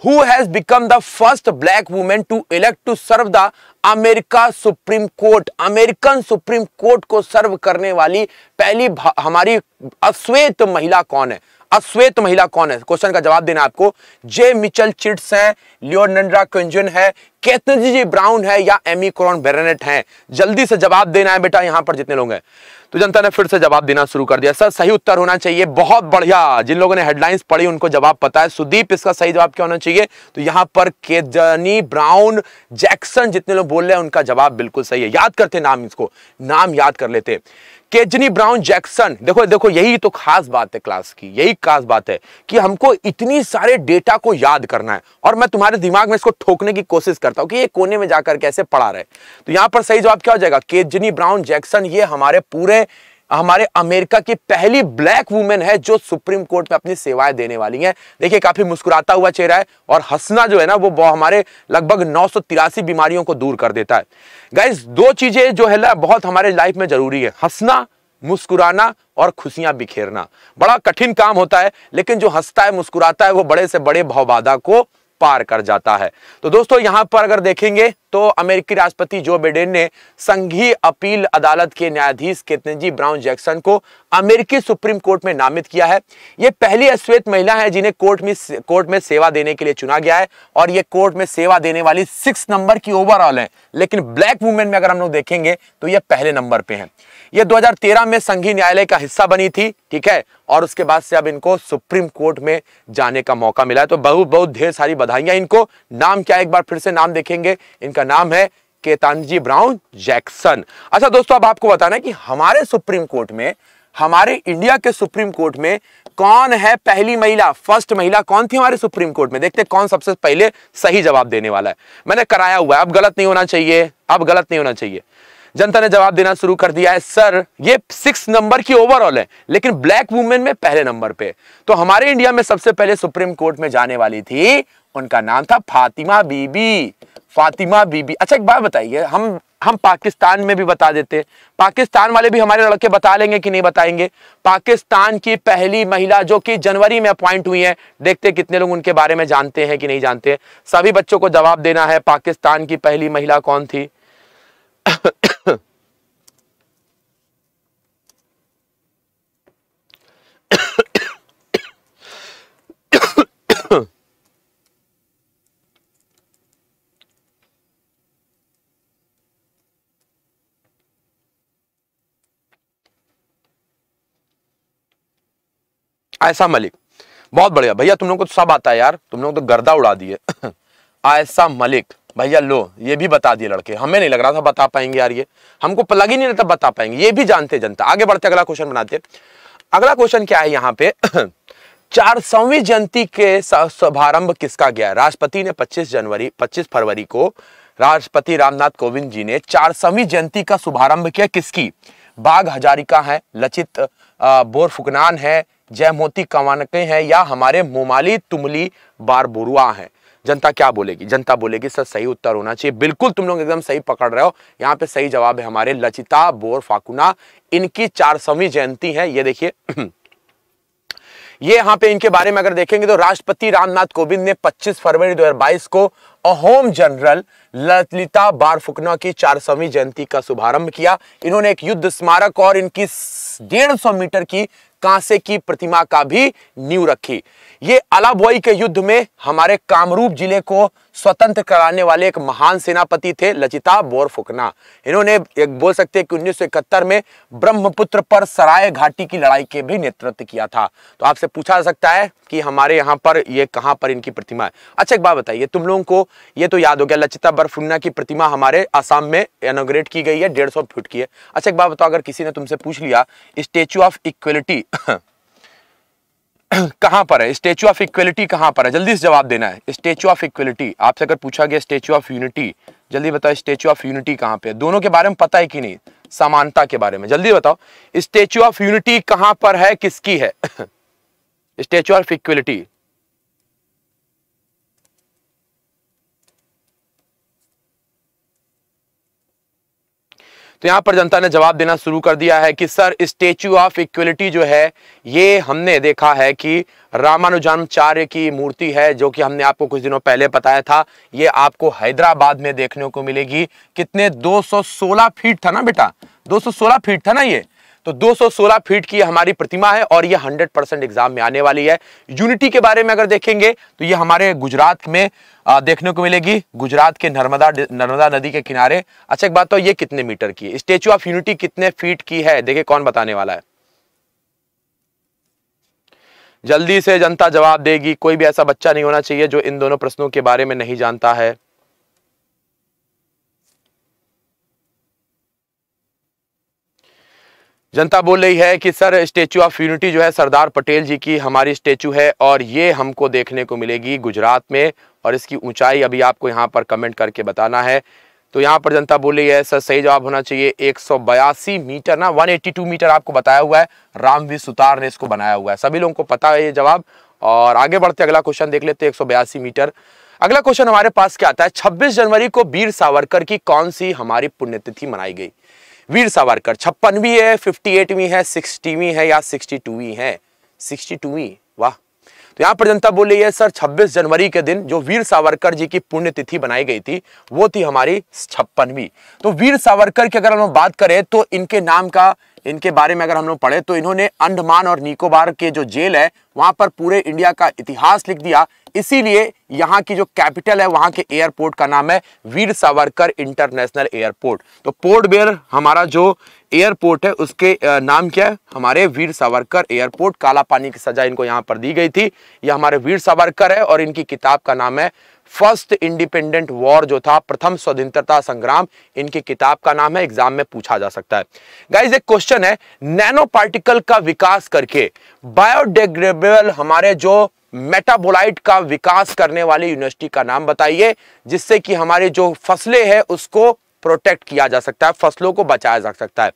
who has become the first black woman to elect to serve the America supreme court American supreme court को सर्व करने वाली पहली हमारी अश्वेत महिला कौन है अश्वेत महिला कौन है क्वेश्चन का जवाब देना आपको जे मिचल चिट्स है लियोनड्रा क्विंजन है कैथनजी ब्राउन है या एमी क्रॉन बेरेनेट है जल्दी से जवाब देना है बेटा यहां पर जितने लोग हैं तो जनता ने फिर से जवाब देना शुरू कर दिया सर सही उत्तर होना चाहिए बहुत बढ़िया जिन लोगों ने हेडलाइंस पढ़ी उनको जवाब पता है सुदीप इसका सही जवाब क्या होना चाहिए तो यहाँ पर केजनी ब्राउन जैक्सन जितने लोग बोल रहे हैं उनका जवाब बिल्कुल सही है याद करते नाम इसको नाम याद कर लेते केजनी ब्राउन जैक्सन देखो देखो यही तो खास बात है क्लास की यही खास बात है कि हमको इतनी सारे डेटा को याद करना है और मैं तुम्हारे दिमाग में इसको ठोकने की कोशिश करता हूं कि ये कोने में जाकर कैसे पढ़ा रहे तो यहां पर सही जवाब क्या हो जाएगा केजनी ब्राउन जैक्सन ये हमारे पूरे हमारे अमेरिका की पहली ब्लैक वुमेन है जो सुप्रीम कोर्ट में अपनी सेवाएं देने वाली हैं देखिए काफी मुस्कुराता हुआ चेहरा है और हंसना जो है ना वो हमारे लगभग नौ बीमारियों को दूर कर देता है गाइज दो चीजें जो है ना बहुत हमारे लाइफ में जरूरी है हंसना मुस्कुराना और खुशियां बिखेरना बड़ा कठिन काम होता है लेकिन जो हंसता है मुस्कुराता है वो बड़े से बड़े भावबाधा को पार कर जाता है तो दोस्तों यहां पर अगर देखेंगे तो अमेरिकी राष्ट्रपति जो बिडेन ने संघीय अपील अदालत के न्यायाधीश केतनजी ब्राउन जैक्सन को अमेरिकी सुप्रीम कोर्ट में नामित किया है ये पहली अश्वेत महिला है जिन्हें कोर्ट में कोर्ट में सेवा देने के लिए चुना गया है और ये कोर्ट में सेवा देने वाली सिक्स नंबर की ओवरऑल है लेकिन ब्लैक वुमेन में अगर हम लोग देखेंगे तो यह पहले नंबर पर है यह दो में संघीय न्यायालय का हिस्सा बनी थी ठीक है और उसके बाद से अब इनको सुप्रीम कोर्ट में जाने का मौका मिला है तो बहुत बहुत ढेर सारी बधाइयां इनको नाम क्या एक बार फिर से नाम देखेंगे इनका जिनका नाम है केतानजी ब्राउन जैक्सन अच्छा दोस्तों अब आपको बताना है कि हमारे सुप्रीम कोर्ट में हमारे इंडिया के सुप्रीम कोर्ट में कौन है पहली महिला फर्स्ट महिला कौन थी हमारे सुप्रीम कोर्ट में देखते हैं कौन सबसे पहले सही जवाब देने वाला है मैंने कराया हुआ है अब गलत नहीं होना चाहिए अब गलत नहीं होना चाहिए जनता ने जवाब देना शुरू कर दिया है सर ये सिक्स नंबर की ओवरऑल है लेकिन ब्लैक वुमेन में पहले नंबर पे तो हमारे इंडिया में सबसे पहले सुप्रीम कोर्ट में जाने वाली थी उनका नाम था फातिमा बीबी फातिमा बीबी अच्छा एक बात बताइए हम हम पाकिस्तान में भी बता देते पाकिस्तान वाले भी हमारे लड़के बता लेंगे कि नहीं बताएंगे पाकिस्तान की पहली महिला जो कि जनवरी में अपॉइंट हुई है देखते कितने लोग उनके बारे में जानते हैं कि नहीं जानते सभी बच्चों को जवाब देना है पाकिस्तान की पहली महिला कौन थी आयसा मलिक बहुत बढ़िया भैया तुम लोग को तो सब आता है यार तुम लोग तो गर्दा उड़ा दिए आयसा मलिक भैया लो ये भी बता दिए लड़के हमें नहीं लग रहा था बता पाएंगे यार ये हमको लग ही नहीं रहता बता पाएंगे ये भी जानते जनता आगे बढ़ते अगला क्वेश्चन बनाते अगला क्वेश्चन क्या है यहाँ पे चार सौवीं जयंती के शुभारंभ किसका गया राष्ट्रपति ने 25 जनवरी 25 फरवरी को राष्ट्रपति रामनाथ कोविंद जी ने चार सौवीं जयंती का शुभारंभ किया किसकी बाघ हजारिका है लचित बोर फुकनान है जय मोती कवानके हैं या हमारे मोमाली तुमली बार बुरुआ हैं जनता क्या बोलेगी जनता बोलेगी सर सही उत्तर होना चाहिए बिल्कुल तुम लोग एकदम सही पकड़ रहे हो यहाँ पे सही जवाब है हमारे लचिता बोर फाकुना इनकी चार सौवीं जयंती है ये देखिए ये यहाँ पे इनके बारे में अगर देखेंगे तो राष्ट्रपति रामनाथ कोविंद ने 25 फरवरी 2022 को अहोम जनरल ललिता बारफुकना की चार सौवीं जयंती का शुभारंभ किया इन्होंने एक युद्ध स्मारक और इनकी डेढ़ सौ मीटर की कांसे की प्रतिमा का भी नींव रखी ये अलाबोई के युद्ध में हमारे कामरूप जिले को स्वतंत्र कराने वाले एक महान सेनापति थे लचिता बोरफुकना इन्होंने एक बोल सकते हैं कि इकहत्तर में ब्रह्मपुत्र पर सराय घाटी की लड़ाई के भी नेतृत्व किया था तो आपसे पूछा जा सकता है कि हमारे यहाँ पर ये कहाँ पर इनकी प्रतिमा है अच्छा एक बात बताइए तुम लोगों को ये तो याद हो गया लचिता बरफुन्ना की प्रतिमा हमारे आसाम में इनोग्रेट की गई है डेढ़ फुट की है अच्छा एक बात बताओ अगर किसी ने तुमसे पूछ लिया स्टेच्यू ऑफ इक्वलिटी कहां पर है स्टेचू ऑफ इक्वलिटी कहां पर है जल्दी से जवाब देना है स्टेचू ऑफ इक्वलिटी आपसे अगर पूछा गया स्टेचू ऑफ यूनिटी जल्दी बताओ स्टेचू ऑफ यूनिटी कहां पे है दोनों के बारे में पता है कि नहीं समानता के बारे में जल्दी बताओ स्टेचू ऑफ यूनिटी कहां पर है किसकी है स्टेचू ऑफ इक्वलिटी तो यहाँ पर जनता ने जवाब देना शुरू कर दिया है कि सर स्टेच्यू ऑफ इक्वलिटी जो है ये हमने देखा है कि रामानुजाचार्य की मूर्ति है जो कि हमने आपको कुछ दिनों पहले बताया था ये आपको हैदराबाद में देखने को मिलेगी कितने 216 फीट था ना बेटा 216 फीट था ना ये तो 216 फीट की हमारी प्रतिमा है और ये 100 परसेंट एग्जाम में आने वाली है यूनिटी के बारे में अगर देखेंगे तो ये हमारे गुजरात में देखने को मिलेगी गुजरात के नर्मदा नर्मदा नदी के किनारे अच्छा एक बात तो ये कितने मीटर की स्टेच्यू स्टेचू ऑफ यूनिटी कितने फीट की है देखिए कौन बताने वाला है जल्दी से जनता जवाब देगी कोई भी ऐसा बच्चा नहीं होना चाहिए जो इन दोनों प्रश्नों के बारे में नहीं जानता है जनता बोल रही है कि सर स्टेचू ऑफ यूनिटी जो है सरदार पटेल जी की हमारी स्टेचू है और ये हमको देखने को मिलेगी गुजरात में और इसकी ऊंचाई अभी आपको यहाँ पर कमेंट करके बताना है तो यहाँ पर जनता बोल रही है सर सही जवाब होना चाहिए एक मीटर ना 182 मीटर आपको बताया हुआ है रामवीर सुतार ने इसको बनाया हुआ है सभी लोगों को पता है ये जवाब और आगे बढ़ते अगला क्वेश्चन देख लेते हैं एक मीटर अगला क्वेश्चन हमारे पास क्या आता है छब्बीस जनवरी को वीर सावरकर की कौन सी हमारी पुण्यतिथि मनाई गई वीर सावरकर छप्पनवी है फिफ्टी एटवीं है सिक्सटीवी है या सिक्सटी टूवी है सिक्सटी टूवी वाह तो यहाँ पर जनता बोल रही है सर 26 जनवरी के दिन जो वीर सावरकर जी की पुण्यतिथि बनाई गई थी वो थी हमारी छप्पनवी तो वीर सावरकर की अगर हम बात करें तो इनके नाम का इनके बारे में अगर हम लोग पढ़े तो इन्होंने अंडमान और निकोबार के जो जेल है वहां पर पूरे इंडिया का इतिहास लिख दिया इसीलिए यहाँ की जो कैपिटल है वहाँ के एयरपोर्ट का नाम है वीर सावरकर इंटरनेशनल एयरपोर्ट तो पोर्ट बेयर हमारा जो एयरपोर्ट है उसके नाम क्या है हमारे वीर सावरकर एयरपोर्ट काला पानी की सजा इनको यहाँ पर दी गई थी यह हमारे वीर सावरकर है और इनकी किताब का नाम है फर्स्ट इंडिपेंडेंट वॉर जो था प्रथम स्वतंत्रता संग्राम इनकी किताब का नाम है एग्जाम में पूछा जा सकता है गाइज एक क्वेश्चन है नैनो पार्टिकल का विकास करके बायोडिग्रेडेबल हमारे जो मेटाबोलाइट का विकास करने वाली यूनिवर्सिटी का नाम बताइए जिससे कि हमारे जो फसलें हैं उसको प्रोटेक्ट किया जा सकता है फसलों को बचाया जा सकता है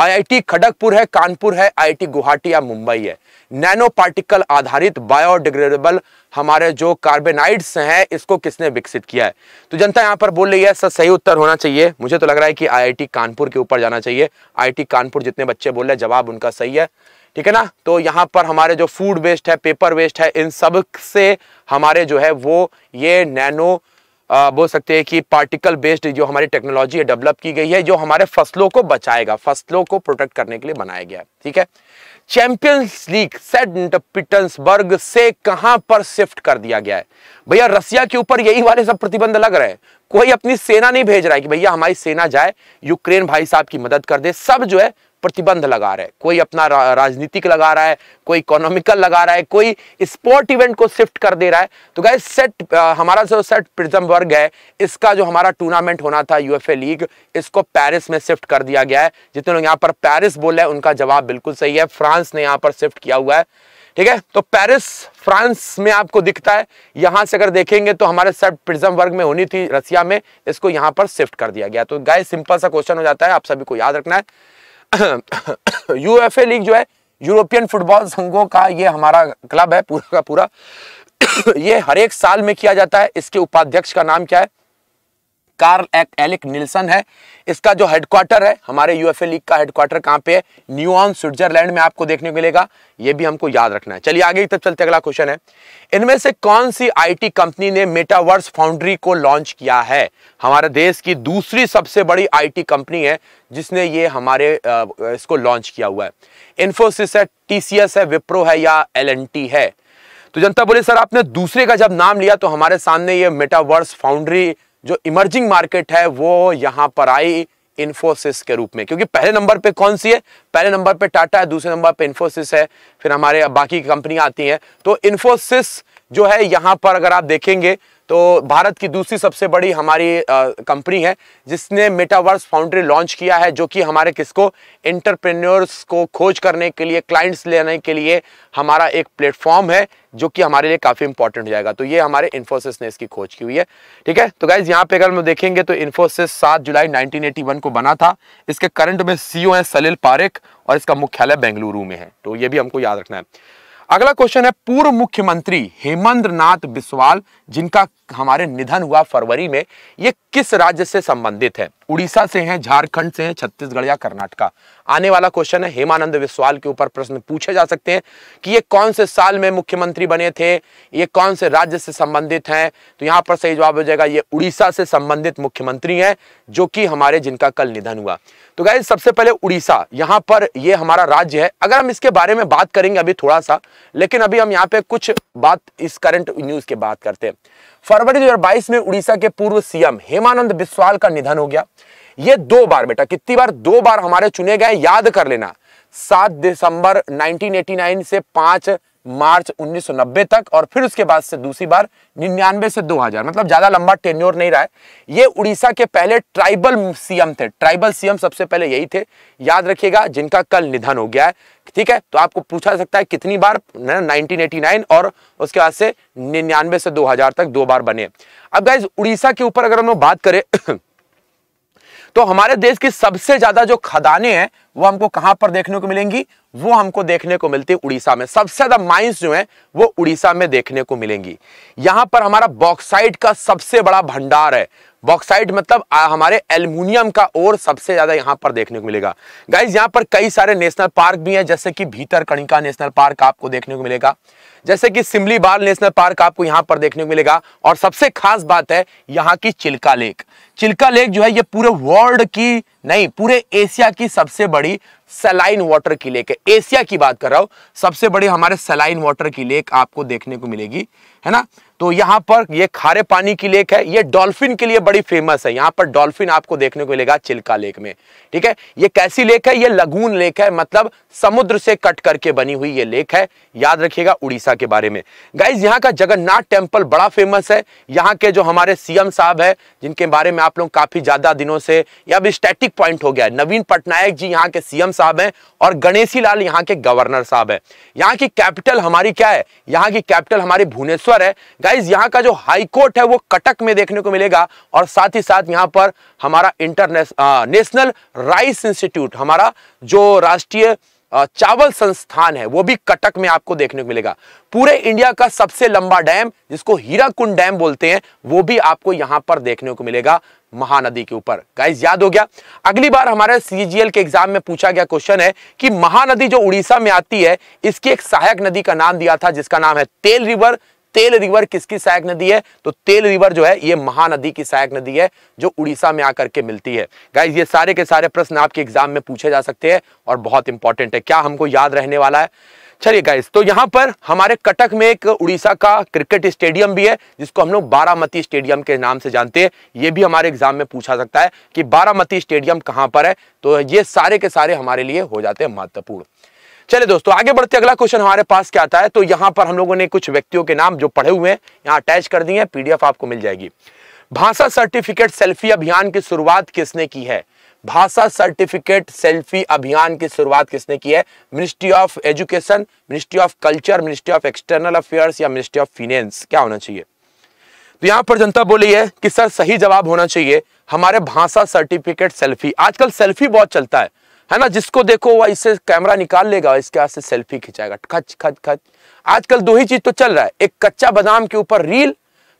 आईआईटी खड़गपुर है कानपुर है आईआईटी गुवाहाटी या मुंबई है नैनो पार्टिकल आधारित बायोडिग्रेडेबल हमारे जो कार्बेनाइड्स हैं इसको किसने विकसित किया है तो जनता यहाँ पर बोल रही है सर सही उत्तर होना चाहिए मुझे तो लग रहा है कि आईआईटी कानपुर के ऊपर जाना चाहिए आईआईटी कानपुर जितने बच्चे बोल रहे हैं जवाब उनका सही है ठीक है ना तो यहाँ पर हमारे जो फूड वेस्ट है पेपर वेस्ट है इन सब से हमारे जो है वो ये नैनो बोल सकते हैं कि पार्टिकल बेस्ड जो हमारी टेक्नोलॉजी है डेवलप की गई है जो हमारे फसलों को बचाएगा फसलों को प्रोटेक्ट करने के लिए बनाया गया है ठीक है चैंपियंस लीग सेंट पीटर्सबर्ग से कहां पर शिफ्ट कर दिया गया है भैया रसिया के ऊपर यही वाले सब प्रतिबंध लग रहे हैं कोई अपनी सेना नहीं भेज रहा है कि भैया हमारी सेना जाए यूक्रेन भाई साहब की मदद कर दे सब जो है प्रतिबंध लगा रहा है कोई अपना रा, राजनीतिक लगा रहा है कोई इकोनॉमिकल लगा रहा है कोई स्पोर्ट इवेंट को शिफ्ट कर दे रहा है तो गाइज सेट हमारा जो सेट प्रिजम वर्ग है इसका जो हमारा टूर्नामेंट होना था यूएफए लीग इसको पेरिस में शिफ्ट कर दिया गया है जितने लोग यहाँ पर पेरिस बोले उनका जवाब बिल्कुल सही है फ्रांस ने यहाँ पर शिफ्ट किया हुआ है ठीक है तो पेरिस फ्रांस में आपको दिखता है यहां से अगर देखेंगे तो हमारे सेट प्रिज्म वर्ग में होनी थी रसिया में इसको यहां पर शिफ्ट कर दिया गया तो गाय सिंपल सा क्वेश्चन हो जाता है आप सभी को याद रखना है यूएफए लीग जो है यूरोपियन फुटबॉल संघों का ये हमारा क्लब है पूरा का पूरा ये हर एक साल में किया जाता है इसके उपाध्यक्ष का नाम क्या है कार्ल एलिक निल्सन है इसका जो हेडक्वार्टर है हमारे यूएफए लीग का हेडक्वार्टर कहाँ पे है न्यू ऑन स्विट्जरलैंड में आपको देखने को मिलेगा ये भी हमको याद रखना है चलिए आगे तब चलते अगला क्वेश्चन है इनमें से कौन सी आईटी कंपनी ने मेटावर्स फाउंड्री को लॉन्च किया है हमारे देश की दूसरी सबसे बड़ी आईटी कंपनी है जिसने ये हमारे इसको लॉन्च किया हुआ है इन्फोसिस है टीसीएस है विप्रो है या एलएनटी है तो जनता बोले सर आपने दूसरे का जब नाम लिया तो हमारे सामने ये मेटावर्स फाउंड्री जो इमर्जिंग मार्केट है वो यहां पर आई इन्फोसिस के रूप में क्योंकि पहले नंबर पे कौन सी है पहले नंबर पे टाटा है दूसरे नंबर पे इन्फोसिस है फिर हमारे बाकी कंपनियां आती हैं तो इन्फोसिस जो है यहां पर अगर आप देखेंगे तो भारत की दूसरी सबसे बड़ी हमारी कंपनी है जिसने मेटावर्स फाउंड्री लॉन्च किया है जो कि हमारे किसको इंटरप्रेन्योर्स को खोज करने के लिए क्लाइंट्स लेने के लिए हमारा एक प्लेटफॉर्म है जो कि हमारे लिए काफ़ी इंपॉर्टेंट हो जाएगा तो ये हमारे इन्फोसिस ने इसकी खोज की हुई है ठीक है तो गाइज यहाँ पे अगर हम देखेंगे तो इन्फोसिस सात जुलाई नाइनटीन को बना था इसके करंट में सीओ e है सलील पारेख और इसका मुख्यालय बेंगलुरु में है तो ये भी हमको याद रखना है अगला क्वेश्चन है पूर्व मुख्यमंत्री हेमंद्र नाथ बिस्वाल जिनका हमारे निधन हुआ फरवरी में ये किस राज्य से संबंधित है उड़ीसा से है झारखंड से है छत्तीसगढ़ या कर्नाटका आने वाला क्वेश्चन है हेमानंद विश्वाल के ऊपर प्रश्न पूछे जा सकते हैं कि ये कौन से साल में मुख्यमंत्री बने थे ये कौन से राज्य से संबंधित हैं तो यहाँ पर सही जवाब हो जाएगा ये उड़ीसा से संबंधित मुख्यमंत्री हैं जो कि हमारे जिनका कल निधन हुआ तो गाय सबसे पहले उड़ीसा यहाँ पर ये हमारा राज्य है अगर हम इसके बारे में बात करेंगे अभी थोड़ा सा लेकिन अभी हम यहाँ पे कुछ बात इस करंट न्यूज के बात करते हैं फरवरी 2022 में उड़ीसा के पूर्व सीएम हेमानंद बिस्वाल का निधन हो गया ये दो बार बेटा कितनी बार दो बार हमारे चुने गए याद कर लेना सात दिसंबर 1989 से पांच मार्च 1990 तक और फिर उसके बाद से दूसरी बार निन्यानवे से 2000 मतलब ज्यादा लंबा टेन्योर नहीं रहा है ये उड़ीसा के पहले ट्राइबल सीएम थे ट्राइबल सीएम सबसे पहले यही थे याद रखिएगा जिनका कल निधन हो गया है ठीक है तो आपको पूछा सकता है कितनी बार नाइनटीन और उसके बाद से निन्यानवे से 2000 तक दो बार बने अब गाइज उड़ीसा के ऊपर अगर हम लोग बात करें तो हमारे देश की सबसे ज्यादा जो खदाने हैं वो हमको कहां पर देखने को मिलेंगी वो हमको देखने को मिलती है उड़ीसा में सबसे ज्यादा माइंस जो है वो उड़ीसा में देखने को मिलेंगी यहां पर हमारा बॉक्साइट का सबसे बड़ा भंडार है बॉक्साइट मतलब हमारे एल्यूमिनियम का और सबसे ज्यादा यहाँ पर देखने को मिलेगा गाइज यहाँ पर कई सारे नेशनल पार्क भी हैं जैसे कि भीतर कणिका नेशनल पार्क आपको देखने को मिलेगा जैसे कि सिमली बाल नेशनल पार्क आपको यहां पर देखने को मिलेगा और सबसे खास बात है यहाँ की चिल्का लेक चिल्का लेक जो है ये पूरे वर्ल्ड की नहीं पूरे एशिया की सबसे बड़ी सलाइन वाटर की लेक है एशिया की बात कर रहा हूं सबसे बड़ी हमारे सलाइन वाटर की लेक आपको देखने को मिलेगी है ना तो यहाँ पर ये खारे पानी की लेक है ये डॉल्फिन के लिए बड़ी फेमस है यहाँ पर डॉल्फिन आपको देखने को मिलेगा चिल्का लेक में ठीक है ये कैसी लेक है ये लगून लेक है मतलब समुद्र से कट करके बनी हुई ये लेक है याद रखिएगा उड़ीसा के बारे में गाइज यहाँ का जगन्नाथ टेम्पल बड़ा फेमस है यहाँ के जो हमारे सीएम साहब है जिनके बारे में आप लोग काफी ज्यादा दिनों से यह अब स्टैटिक पॉइंट हो गया है नवीन पटनायक जी यहाँ के सीएम साहब है और गणेशी लाल यहाँ के गवर्नर साहब है यहाँ की कैपिटल हमारी क्या है यहाँ की कैपिटल हमारी भुवनेश्वर है गाइज यहाँ का जो हाईकोर्ट है वो कटक में देखने को मिलेगा और साथ ही साथ यहाँ पर हमारा इंटरनेशनल नेशनल राइस इंस्टीट्यूट हमारा जो राष्ट्रीय चावल संस्थान है वो भी कटक में आपको देखने को मिलेगा पूरे इंडिया का सबसे लंबा डैम जिसको हीराकुंड डैम बोलते हैं वो भी आपको यहां पर देखने को मिलेगा महानदी के ऊपर गाइज याद हो गया अगली बार हमारे सीजीएल के एग्जाम में पूछा गया क्वेश्चन है कि महानदी जो उड़ीसा में आती है इसकी एक सहायक नदी का नाम दिया था जिसका नाम है तेल रिवर तेल रिवर किसकी सहायक नदी है तो तेल रिवर जो है ये महानदी की सहायक नदी है जो उड़ीसा में आकर के मिलती है गाइज ये सारे के सारे प्रश्न आपके एग्जाम में पूछे जा सकते हैं और बहुत इंपॉर्टेंट है क्या हमको याद रहने वाला है चलिए गाइस तो यहाँ पर हमारे कटक में एक उड़ीसा का क्रिकेट स्टेडियम भी है जिसको हम लोग बारामती स्टेडियम के नाम से जानते हैं ये भी हमारे एग्जाम में पूछा सकता है कि बारामती स्टेडियम कहाँ पर है तो ये सारे के सारे हमारे लिए हो जाते हैं महत्वपूर्ण चले दोस्तों आगे बढ़ते अगला क्वेश्चन हमारे पास क्या आता है तो यहाँ पर हम लोगों ने कुछ व्यक्तियों के नाम जो पढ़े हुए हैं यहाँ अटैच कर दिए हैं पीडीएफ आपको मिल जाएगी भाषा सर्टिफिकेट सेल्फी अभियान की शुरुआत किसने की है भाषा सर्टिफिकेट सेल्फी अभियान की शुरुआत किसने की है ministry of education ministry of culture ministry of external affairs या मिनिस्ट्री ऑफ फिनेंस क्या होना चाहिए तो यहाँ पर जनता बोली है कि सर सही जवाब होना चाहिए हमारे भाषा सर्टिफिकेट सेल्फी आजकल सेल्फी बहुत चलता है है ना जिसको देखो वह इससे कैमरा निकाल लेगा इसके हाथ से सेल्फी खिंचाएगा खच खच खच आजकल दो ही चीज तो चल रहा है एक कच्चा बादाम के ऊपर रील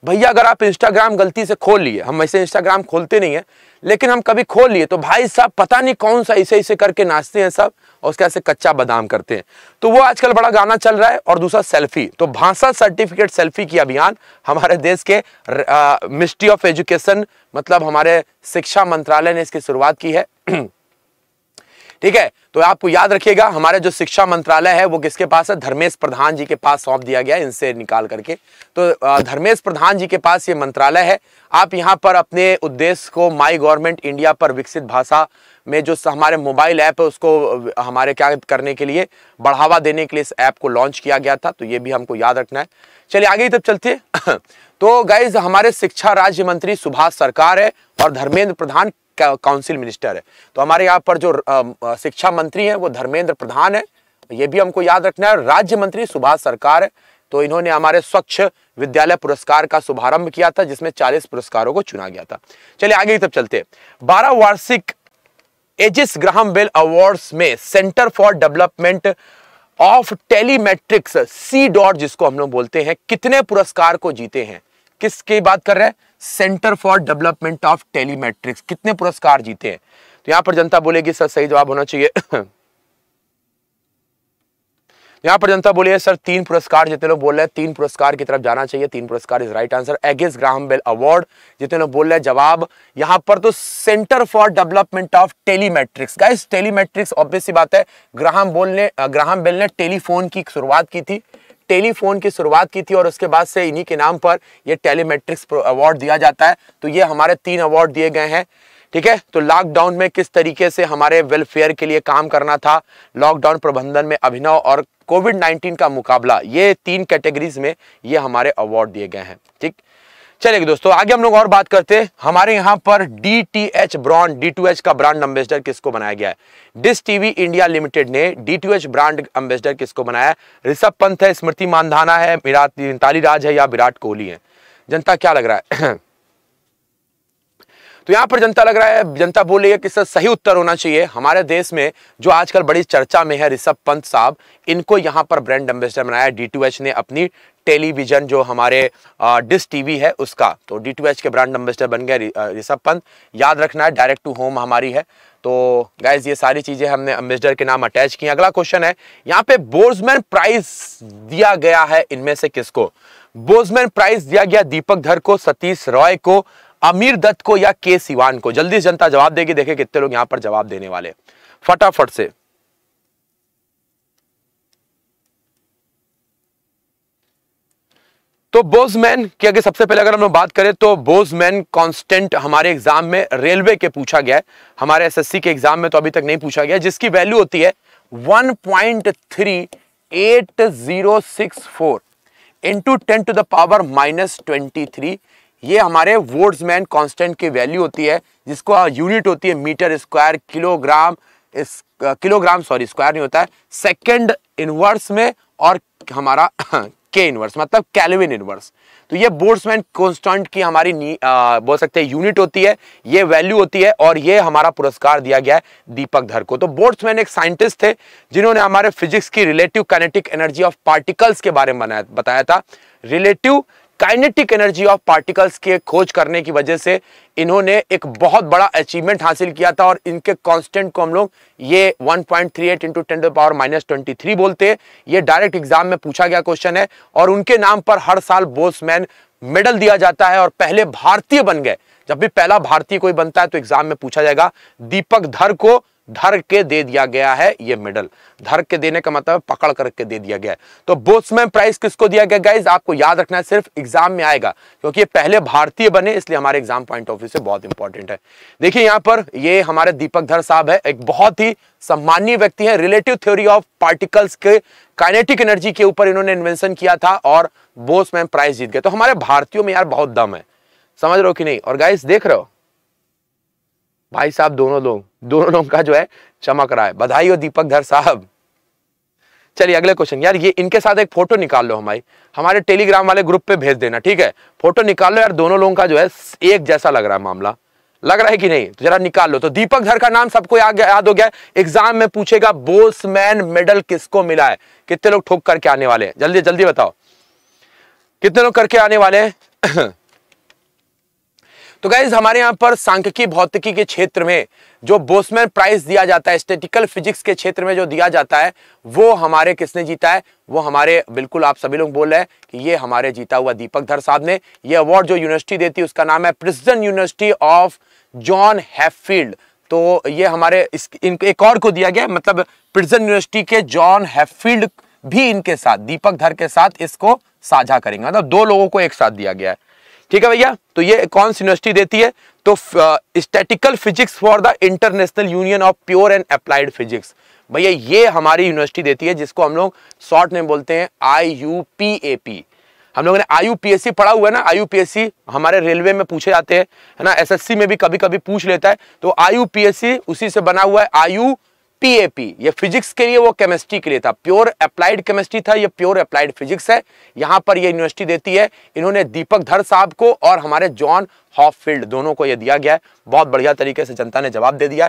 भैया अगर आप इंस्टाग्राम गलती से खोल लिए हम ऐसे इंस्टाग्राम खोलते नहीं है लेकिन हम कभी खोल लिए तो भाई साहब पता नहीं कौन सा ऐसे ऐसे करके नाचते हैं सब और उसके ऐसे कच्चा बादाम करते हैं तो वो आजकल बड़ा गाना चल रहा है और दूसरा सेल्फी तो भाषा सर्टिफिकेट सेल्फी की अभियान हमारे देश के मिनिस्ट्री ऑफ एजुकेशन मतलब हमारे शिक्षा मंत्रालय ने इसकी शुरुआत की है ठीक है तो आपको याद रखिएगा हमारे जो शिक्षा मंत्रालय है वो किसके पास है धर्मेश प्रधान जी के पास सौंप दिया गया इनसे निकाल करके तो धर्मेश प्रधान जी के पास ये मंत्रालय है आप यहाँ पर अपने उद्देश्य को माई गवर्नमेंट इंडिया पर विकसित भाषा में जो हमारे मोबाइल ऐप है उसको हमारे क्या करने के लिए बढ़ावा देने के लिए इस ऐप को लॉन्च किया गया था तो ये भी हमको याद रखना है चलिए आगे तब चलते तो गाइज हमारे शिक्षा राज्य मंत्री सुभाष सरकार है और धर्मेंद्र प्रधान काउंसिल मिनिस्टर है तो हमारे यहाँ पर जो शिक्षा मंत्री हैं वो धर्मेंद्र प्रधान है ये भी हमको याद रखना है राज्य मंत्री सुभाष सरकार है तो इन्होंने हमारे स्वच्छ विद्यालय पुरस्कार का शुभारंभ किया था जिसमें 40 पुरस्कारों को चुना गया था चलिए आगे की तब चलते बारह वार्षिक एजिस ग्राहम बेल अवार्ड्स में centre for development of telematics C dot जिसको हम लोग बोलते हैं कितने पुरस्कार को जीते हैं किसकी बात कर रहे हैं centre for development of telematics कितने पुरस्कार जीते हैं तो यहां पर जनता बोलेगी सर सही जवाब होना चाहिए यहां पर जनता बोले सर तीन पुरस्कार जितने लोग बोल रहे हैं तीन पुरस्कार की तरफ जाना चाहिए तीन पुरस्कार is right answer against Graham Bell award जितने लोग बोल रहे हैं जवाब यहां पर तो centre for development of telematics guys telematics obvious सी बात है ग्राहम बोल ने ग्राहम बेल ने टेलीफोन की शुरुआत की थी टेलीफोन की शुरुआत की थी और उसके बाद से इन्हीं के नाम पर ये टेलीमेट्रिक्स अवार्ड दिया जाता है तो ये हमारे तीन अवार्ड दिए गए हैं ठीक है तो लॉकडाउन में किस तरीके से हमारे वेलफेयर के लिए काम करना था लॉकडाउन प्रबंधन में अभिनव और कोविड 19 का मुकाबला ये तीन कैटेगरीज में ये हमारे अवार्ड दिए गए हैं ठीक चलिए दोस्तों आगे हम लोग और बात करते हैं हमारे यहाँ पर D T H brand D two H का ब्रांड एम्बेसडर किसको बनाया गया है डिस टीवी इंडिया लिमिटेड ने D two H brand ambassador किसको बनाया है ऋषभ पंत है स्मृति मानधाना है मिराती राज है या विराट कोहली है जनता क्या लग रहा है तो यहाँ पर जनता लग रहा है जनता बोल रही है कि सर सही उत्तर होना चाहिए हमारे देश में जो आजकल बड़ी चर्चा में है ऋषभ पंत साहब इनको यहाँ पर ब्रांड एम्बेसडर बनाया डी ने अपनी टेलीविजन जो हमारे डिस टीवी है उसका तो डी के ब्रांड एम्बेसडर बन गया ऋषभ पंत याद रखना है डायरेक्ट टू होम हमारी है तो गाइज ये सारी चीज़ें हमने एम्बेसडर के नाम अटैच की अगला क्वेश्चन है यहाँ पे बोर्समैन प्राइज दिया गया है इनमें से किसको बोर्ड्समैन प्राइज दिया गया दीपक धर को सतीश रॉय को अमीर दत्त को या के सिवान को जल्दी से जनता जवाब देगी देखे कितने लोग यहां पर जवाब देने वाले फटाफट से तो बोजमैन की अगर सबसे पहले अगर हम लोग बात करें तो बोजमैन कांस्टेंट हमारे एग्जाम में रेलवे के पूछा गया है हमारे एसएससी के एग्जाम में तो अभी तक नहीं पूछा गया जिसकी वैल्यू होती है 1.38064 into ten to the power minus twenty three ये हमारे वोट्समैन कांस्टेंट की वैल्यू होती है जिसको यूनिट होती है मीटर स्क्वायर किलोग्राम इस किलोग्राम सॉरी स्क्वायर नहीं होता है सेकंड इनवर्स में और हमारा के इनवर्स मतलब कैलविन इनवर्स तो ये बोर्ड्समैन कॉन्स्टेंट की हमारी आ, बोल सकते हैं यूनिट होती है ये वैल्यू होती है और ये हमारा पुरस्कार दिया गया है दीपक धर को तो बोर्ड्समैन एक साइंटिस्ट थे जिन्होंने हमारे फिजिक्स की relative kinetic energy of particles के बारे में बताया था relative kinetic energy of particles के खोज करने की वजह से इन्होंने एक बहुत बड़ा अचीवमेंट हासिल किया था और इनके कांस्टेंट को हम लोग ये 1.38 point three eight into ten power minus twenty बोलते हैं ये डायरेक्ट एग्जाम में पूछा गया क्वेश्चन है और उनके नाम पर हर साल बोसमैन मेडल दिया जाता है और पहले भारतीय बन गए जब भी पहला भारतीय कोई बनता है तो एग्जाम में पूछा जाएगा दीपक धर को धर के दे दिया गया है ये मेडल धर के देने का मतलब पकड़ करके दे दिया गया है तो बोट्समैन प्राइज किसको दिया गया गाइज आपको याद रखना है सिर्फ एग्जाम में आएगा क्योंकि ये पहले भारतीय बने इसलिए हमारे एग्जाम पॉइंट ऑफ व्यू से बहुत इंपॉर्टेंट है देखिए यहाँ पर ये हमारे दीपक धर साहब है एक बहुत ही सम्मानीय व्यक्ति है रिलेटिव थ्योरी ऑफ पार्टिकल्स के काइनेटिक एनर्जी के ऊपर इन्होंने इन्वेंशन किया था और बोसमैन प्राइज जीत गया तो हमारे भारतीयों में यार बहुत दम है समझ रहे हो कि नहीं और गाइस देख रहे हो भाई साहब दोनों लोग दोनों लोग का जो है चमक रहा है बधाई हो दीपक धर साहब चलिए अगले क्वेश्चन यार ये इनके साथ एक फोटो निकाल लो हमारी हमारे टेलीग्राम वाले ग्रुप पे भेज देना ठीक है फोटो निकाल लो यार दोनों लोगों का जो है एक जैसा लग रहा है मामला लग रहा है कि नहीं तो जरा निकाल लो तो दीपक धर का नाम सबको याद हो गया एग्जाम में पूछेगा बोसमैन मेडल किसको मिला है कितने लोग ठोक करके आने वाले हैं जल्दी जल्दी बताओ कितने लोग करके आने वाले हैं तो गाइज हमारे यहाँ पर सांख्यिकी भौतिकी के क्षेत्र में जो बोसमैन प्राइज दिया जाता है स्टेटिकल फिजिक्स के क्षेत्र में जो दिया जाता है वो हमारे किसने जीता है वो हमारे बिल्कुल आप सभी लोग बोल रहे हैं कि ये हमारे जीता हुआ दीपक धर साहब ने ये अवार्ड जो यूनिवर्सिटी देती है उसका नाम है Princeton university of John Hopfield तो ये हमारे इस इन, एक और को दिया गया मतलब प्रिजन यूनिवर्सिटी के जॉन हैफील्ड भी इनके साथ दीपक धर के साथ इसको साझा करेंगे मतलब दो लोगों को एक साथ दिया गया है ठीक है भैया तो ये कौन सी यूनिवर्सिटी देती है तो statistical physics for the international union of pure and applied physics भैया ये हमारी यूनिवर्सिटी देती है जिसको हम लोग शॉर्ट में बोलते हैं I U P A P हम लोगों ने सी पढ़ा हुआ है ना सी हमारे रेलवे में पूछे जाते हैं है ना एसएससी में भी कभी कभी पूछ लेता है तो सी उसी से बना हुआ है आयु पीएपी ये फिजिक्स के लिए वो केमिस्ट्री के लिए था प्योर अप्लाइड केमिस्ट्री था ये प्योर अप्लाइड फिजिक्स है यहाँ पर ये यूनिवर्सिटी देती है इन्होंने दीपक धर साहब को और हमारे जॉन हॉफ फील्ड दोनों को यह दिया गया है बहुत बढ़िया तरीके से जनता ने जवाब दे दिया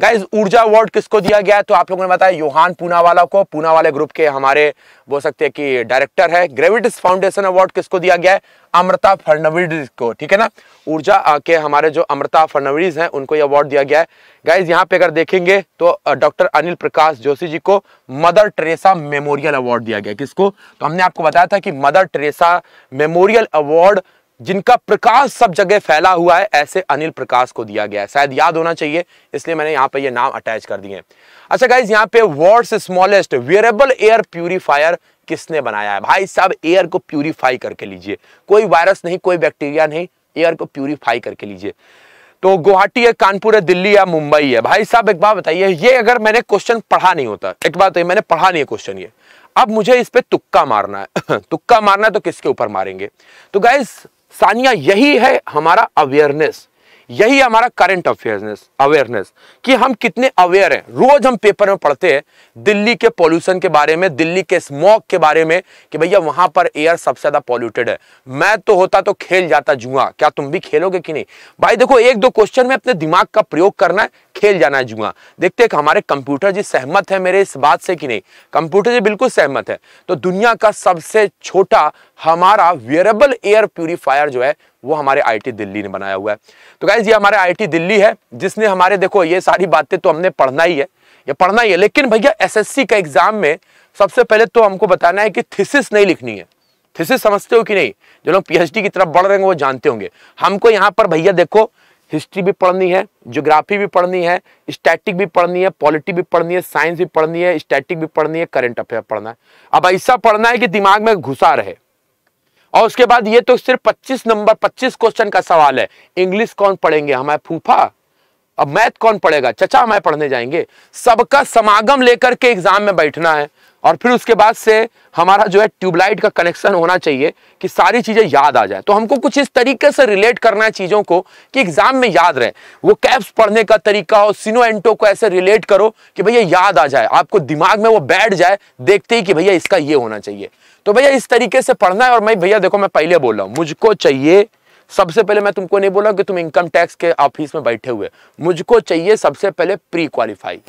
गाइज ऊर्जा अवार्ड किसको दिया गया है तो आप लोगों ने बताया योहान पूनावाला को पूनावाले ग्रुप के हमारे बोल सकते हैं कि डायरेक्टर है ग्रेविटिस फाउंडेशन अवार्ड किसको दिया गया है अमृता फडनवीस को ठीक है ना ऊर्जा के हमारे जो अमृता फडनवीस हैं उनको ये अवार्ड दिया गया है गाइज यहाँ पे अगर देखेंगे तो डॉक्टर अनिल प्रकाश जोशी जी को मदर टेरेसा मेमोरियल अवार्ड दिया गया किसको तो हमने आपको बताया था कि मदर टेरेसा मेमोरियल अवार्ड जिनका प्रकाश सब जगह फैला हुआ है ऐसे अनिल प्रकाश को दिया गया है शायद याद होना चाहिए इसलिए मैंने यहाँ पे ये नाम अटैच कर दिए अच्छा गाइज यहाँ पे world smallest wearable air purifier किसने बनाया है भाई साहब एयर को प्यूरिफाई करके लीजिए कोई वायरस नहीं कोई बैक्टीरिया नहीं एयर को प्यूरिफाई करके लीजिए तो गुवाहाटी है कानपुर है दिल्ली या मुंबई है भाई साहब एक बात बताइए ये अगर मैंने क्वेश्चन पढ़ा नहीं होता एक बात तो मैंने पढ़ा नहीं है क्वेश्चन ये अब मुझे इस पर तुक्का मारना है तुक्का मारना है तो किसके ऊपर मारेंगे तो गाइज सानिया यही है हमारा अवेयरनेस यही हमारा करंट अफेयरनेस अवेयरनेस कि हम कितने अवेयर हैं रोज हम पेपर में पढ़ते हैं दिल्ली के पॉल्यूशन के बारे में दिल्ली के स्मोक के बारे में कि भैया वहां पर एयर सबसे ज्यादा पॉल्यूटेड है मैं तो होता तो खेल जाता जुआ क्या तुम भी खेलोगे कि नहीं भाई देखो एक दो क्वेश्चन में अपने दिमाग का प्रयोग करना है खेल जाना है जुआ देखते हैं हमारे कंप्यूटर जी सहमत है मेरे इस बात से कि नहीं कंप्यूटर जी बिल्कुल सहमत है तो दुनिया का सबसे छोटा हमारा वेरेबल एयर प्यूरिफायर जो है वो हमारे आईटी दिल्ली ने बनाया हुआ है तो गाइज ये हमारे आईटी दिल्ली है जिसने हमारे देखो ये सारी बातें तो हमने पढ़ना ही है ये पढ़ना ही है लेकिन भैया एसएससी का एग्जाम में सबसे पहले तो हमको बताना है कि थीसिस नहीं लिखनी है थीसिस समझते हो कि नहीं जो लोग पीएचडी की तरफ बढ़ रहे हैं वो जानते होंगे हमको यहाँ पर भैया देखो हिस्ट्री भी पढ़नी है ज्योग्राफी भी पढ़नी है स्टैटिक भी पढ़नी है पॉलिटी भी पढ़नी है साइंस भी पढ़नी है स्टैटिक भी पढ़नी है करंट अफेयर पढ़ना है अब ऐसा पढ़ना है कि दिमाग में घुसा रहे और उसके बाद ये तो सिर्फ 25 नंबर 25 क्वेश्चन का सवाल है इंग्लिश कौन पढ़ेंगे हमारे फूफा अब मैथ कौन पढ़ेगा चचा हमारे पढ़ने जाएंगे सबका समागम लेकर के एग्जाम में बैठना है और फिर उसके बाद से हमारा जो है ट्यूबलाइट का कनेक्शन होना चाहिए कि सारी चीज़ें याद आ जाए तो हमको कुछ इस तरीके से रिलेट करना है चीज़ों को कि एग्जाम में याद रहे वो कैप्स पढ़ने का तरीका हो सिनो एंटो को ऐसे रिलेट करो कि भैया याद आ जाए आपको दिमाग में वो बैठ जाए देखते ही कि भैया इसका ये होना चाहिए तो भैया इस तरीके से पढ़ना है और मैं भैया देखो मैं पहले बोल रहा हूँ मुझको चाहिए सबसे पहले मैं तुमको नहीं बोला कि तुम इनकम टैक्स के ऑफिस में बैठे हुए मुझको चाहिए सबसे पहले प्री क्वालिफाई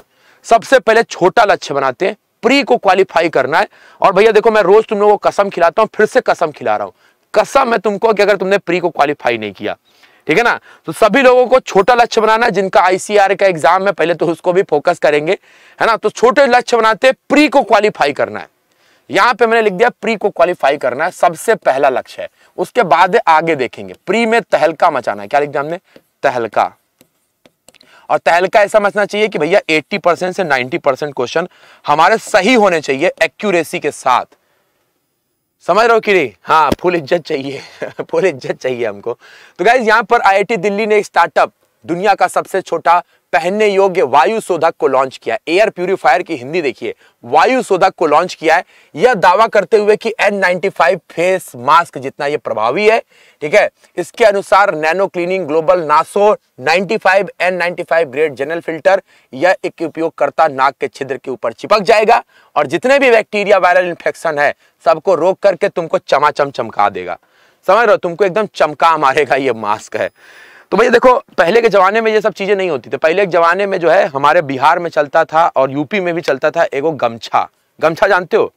सबसे पहले छोटा लक्ष्य बनाते हैं प्री को क्वालिफाई करना है और भैया देखो मैं रोज तुम लोगों को कसम खिलाता हूं फिर से कसम खिला रहा हूं कसम है तुमको कि अगर तुमने प्री को क्वालिफाई नहीं किया ठीक है ना तो सभी लोगों को छोटा लक्ष्य बनाना है जिनका आईसीआर का एग्जाम है पहले तो उसको भी फोकस करेंगे है ना तो छोटे लक्ष्य बनाते प्री को क्वालिफाई करना है यहां पे मैंने लिख दिया प्री को क्वालिफाई करना है सबसे पहला लक्ष्य है उसके बाद आगे देखेंगे प्री में तहलका मचाना है क्या लिख दिया हमने तहलका और तहलका ऐसा समझना चाहिए कि भैया 80 परसेंट से 90 परसेंट क्वेश्चन हमारे सही होने चाहिए एक्यूरेसी के साथ समझ रहे हो किरी हाँ फुल इज्जत चाहिए फुल इज्जत चाहिए हमको तो गाइज यहां पर आईआईटी दिल्ली ने एक स्टार्टअप दुनिया का सबसे छोटा पहनने योग्य वायु शोधक को लॉन्च किया एयर प्यूरिफायर की हिंदी देखिए वायु शोधक को लॉन्च किया है यह दावा करते हुए कि N95 फेस मास्क जितना यह प्रभावी है ठीक है इसके अनुसार नैनो क्लीनिंग ग्लोबल नासो 95 N95 ग्रेड जनरल फिल्टर यह एक उपयोगकर्ता नाक के छिद्र के ऊपर चिपक जाएगा और जितने भी बैक्टीरिया वायरल इंफेक्शन है सबको रोक करके तुमको चमाचम चमका देगा समझ रहे हो तुमको एकदम चमका मारेगा यह मास्क है तो भैया देखो पहले के ज़माने में ये सब चीज़ें नहीं होती थी पहले के ज़माने में जो है हमारे बिहार में चलता था और यूपी में भी चलता था एगो गमछा गमछा जानते हो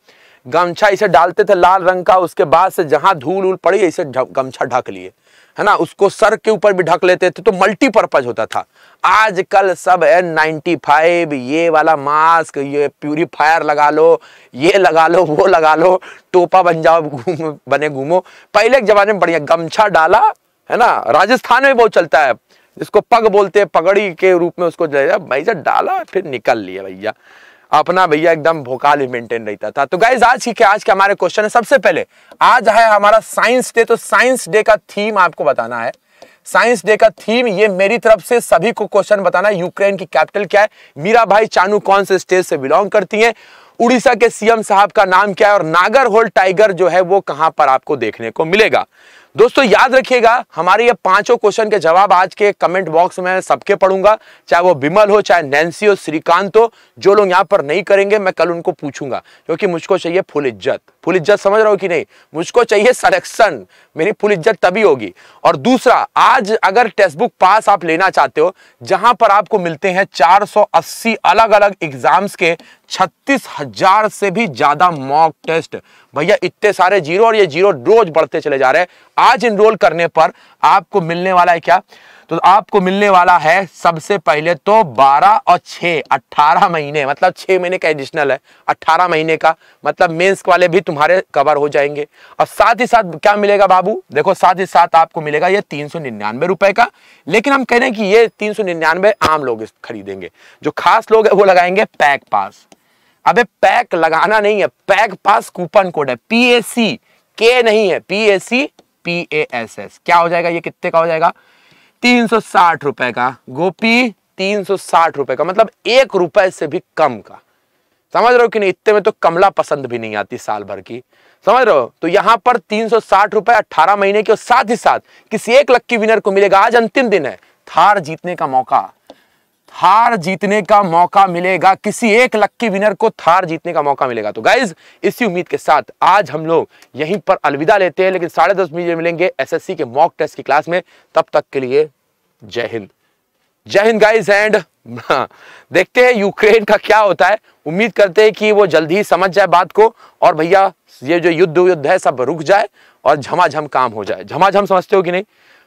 गमछा इसे डालते थे लाल रंग का उसके बाद से जहां धूल उल पड़ी इसे गमछा ढक लिए है ना उसको सर के ऊपर भी ढक लेते थे तो मल्टीपर्पज होता था आजकल सब एन नाइन्टी फाइव ये वाला मास्क ये प्यूरीफायर लगा लो ये लगा लो वो लगा लो टोपा बन जाओ घूम बने घूमो पहले के ज़माने में बढ़िया गमछा डाला है ना राजस्थान में बहुत चलता है इसको पग बोलते हैं पगड़ी के रूप में उसको भैया डाला फिर निकल लिया भैया अपना भैया एकदम भोकाल ही मेंटेन रहता था तो गाइज आज की क्या आज के हमारे क्वेश्चन है सबसे पहले आज है हमारा साइंस डे तो साइंस डे का थीम आपको बताना है साइंस डे का थीम ये मेरी तरफ से सभी को क्वेश्चन बताना है यूक्रेन की कैपिटल क्या है मीरा भाई चानू कौन से स्टेट से बिलोंग करती हैं उड़ीसा के सीएम साहब का नाम क्या है और नागर होल टाइगर जो है वो कहां पर आपको देखने को मिलेगा दोस्तों याद रखिएगा हमारे ये पांचों क्वेश्चन के जवाब आज के कमेंट बॉक्स में सबके पढ़ूंगा चाहे वो बिमल हो चाहे नैन्सी हो श्रीकांत हो जो लोग यहाँ पर नहीं करेंगे मैं कल उनको पूछूंगा क्योंकि मुझको चाहिए फुल इज्जत फुल इज्जत समझ रहा हो कि नहीं मुझको चाहिए सलेक्शन मेरी फुल इज्जत तभी होगी और दूसरा आज अगर टेक्स्ट बुक पास आप लेना चाहते हो जहां पर आपको मिलते हैं 480 अलग अलग एग्जाम्स के छत्तीस हजार से भी ज्यादा मॉक टेस्ट भैया इतने सारे जीरो और ये जीरो रोज बढ़ते चले जा रहे हैं आज इनरोल करने पर आपको मिलने वाला है क्या तो आपको मिलने वाला है सबसे पहले तो 12 और 6 18 महीने मतलब 6 महीने का एडिशनल है 18 महीने का मतलब मेंस वाले भी तुम्हारे कवर हो जाएंगे और साथ ही साथ क्या मिलेगा बाबू देखो साथ ही साथ आपको मिलेगा ये तीन सौ निन्यानवे का लेकिन हम कह रहे हैं कि ये तीन सौ निन्यानवे आम लोग खरीदेंगे जो खास लोग है वो लगाएंगे पैक पास अबे पैक लगाना नहीं है पैक पास कूपन कोड है पी ए सी के नहीं है P A C P A S S क्या हो जाएगा ये कितने का हो जाएगा तीन सौ साठ रुपए का गोपी तीन सौ साठ रुपए का मतलब एक रुपए से भी कम का समझ रहे हो कि नहीं इतने में तो कमला पसंद भी नहीं आती साल भर की समझ रहे हो तो यहाँ पर तीन सौ साठ रुपए अट्ठारह महीने के और साथ ही साथ किसी एक लक्की विनर को मिलेगा आज अंतिम दिन है थार जीतने का मौका थार जीतने का मौका मिलेगा किसी एक लक्की विनर को थार जीतने का मौका मिलेगा तो गाइज इसी उम्मीद के साथ आज हम लोग यहीं पर अलविदा लेते हैं लेकिन साढ़े दस बजे मिलेंगे एसएससी के मॉक टेस्ट की क्लास में तब तक के लिए जय हिंद जय हिंद गाइज हाँ, एंड देखते हैं यूक्रेन का क्या होता है उम्मीद करते हैं कि वो जल्द ही समझ जाए बात को और भैया ये जो युद्ध युद्ध है सब रुक जाए और झमाझम काम हो जाए झमाझम समझते हो कि नहीं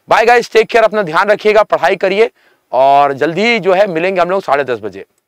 बाय गाइज टेक केयर अपना ध्यान रखिएगा पढ़ाई करिए और जल्दी जो है मिलेंगे हम लोग साढ़े दस बजे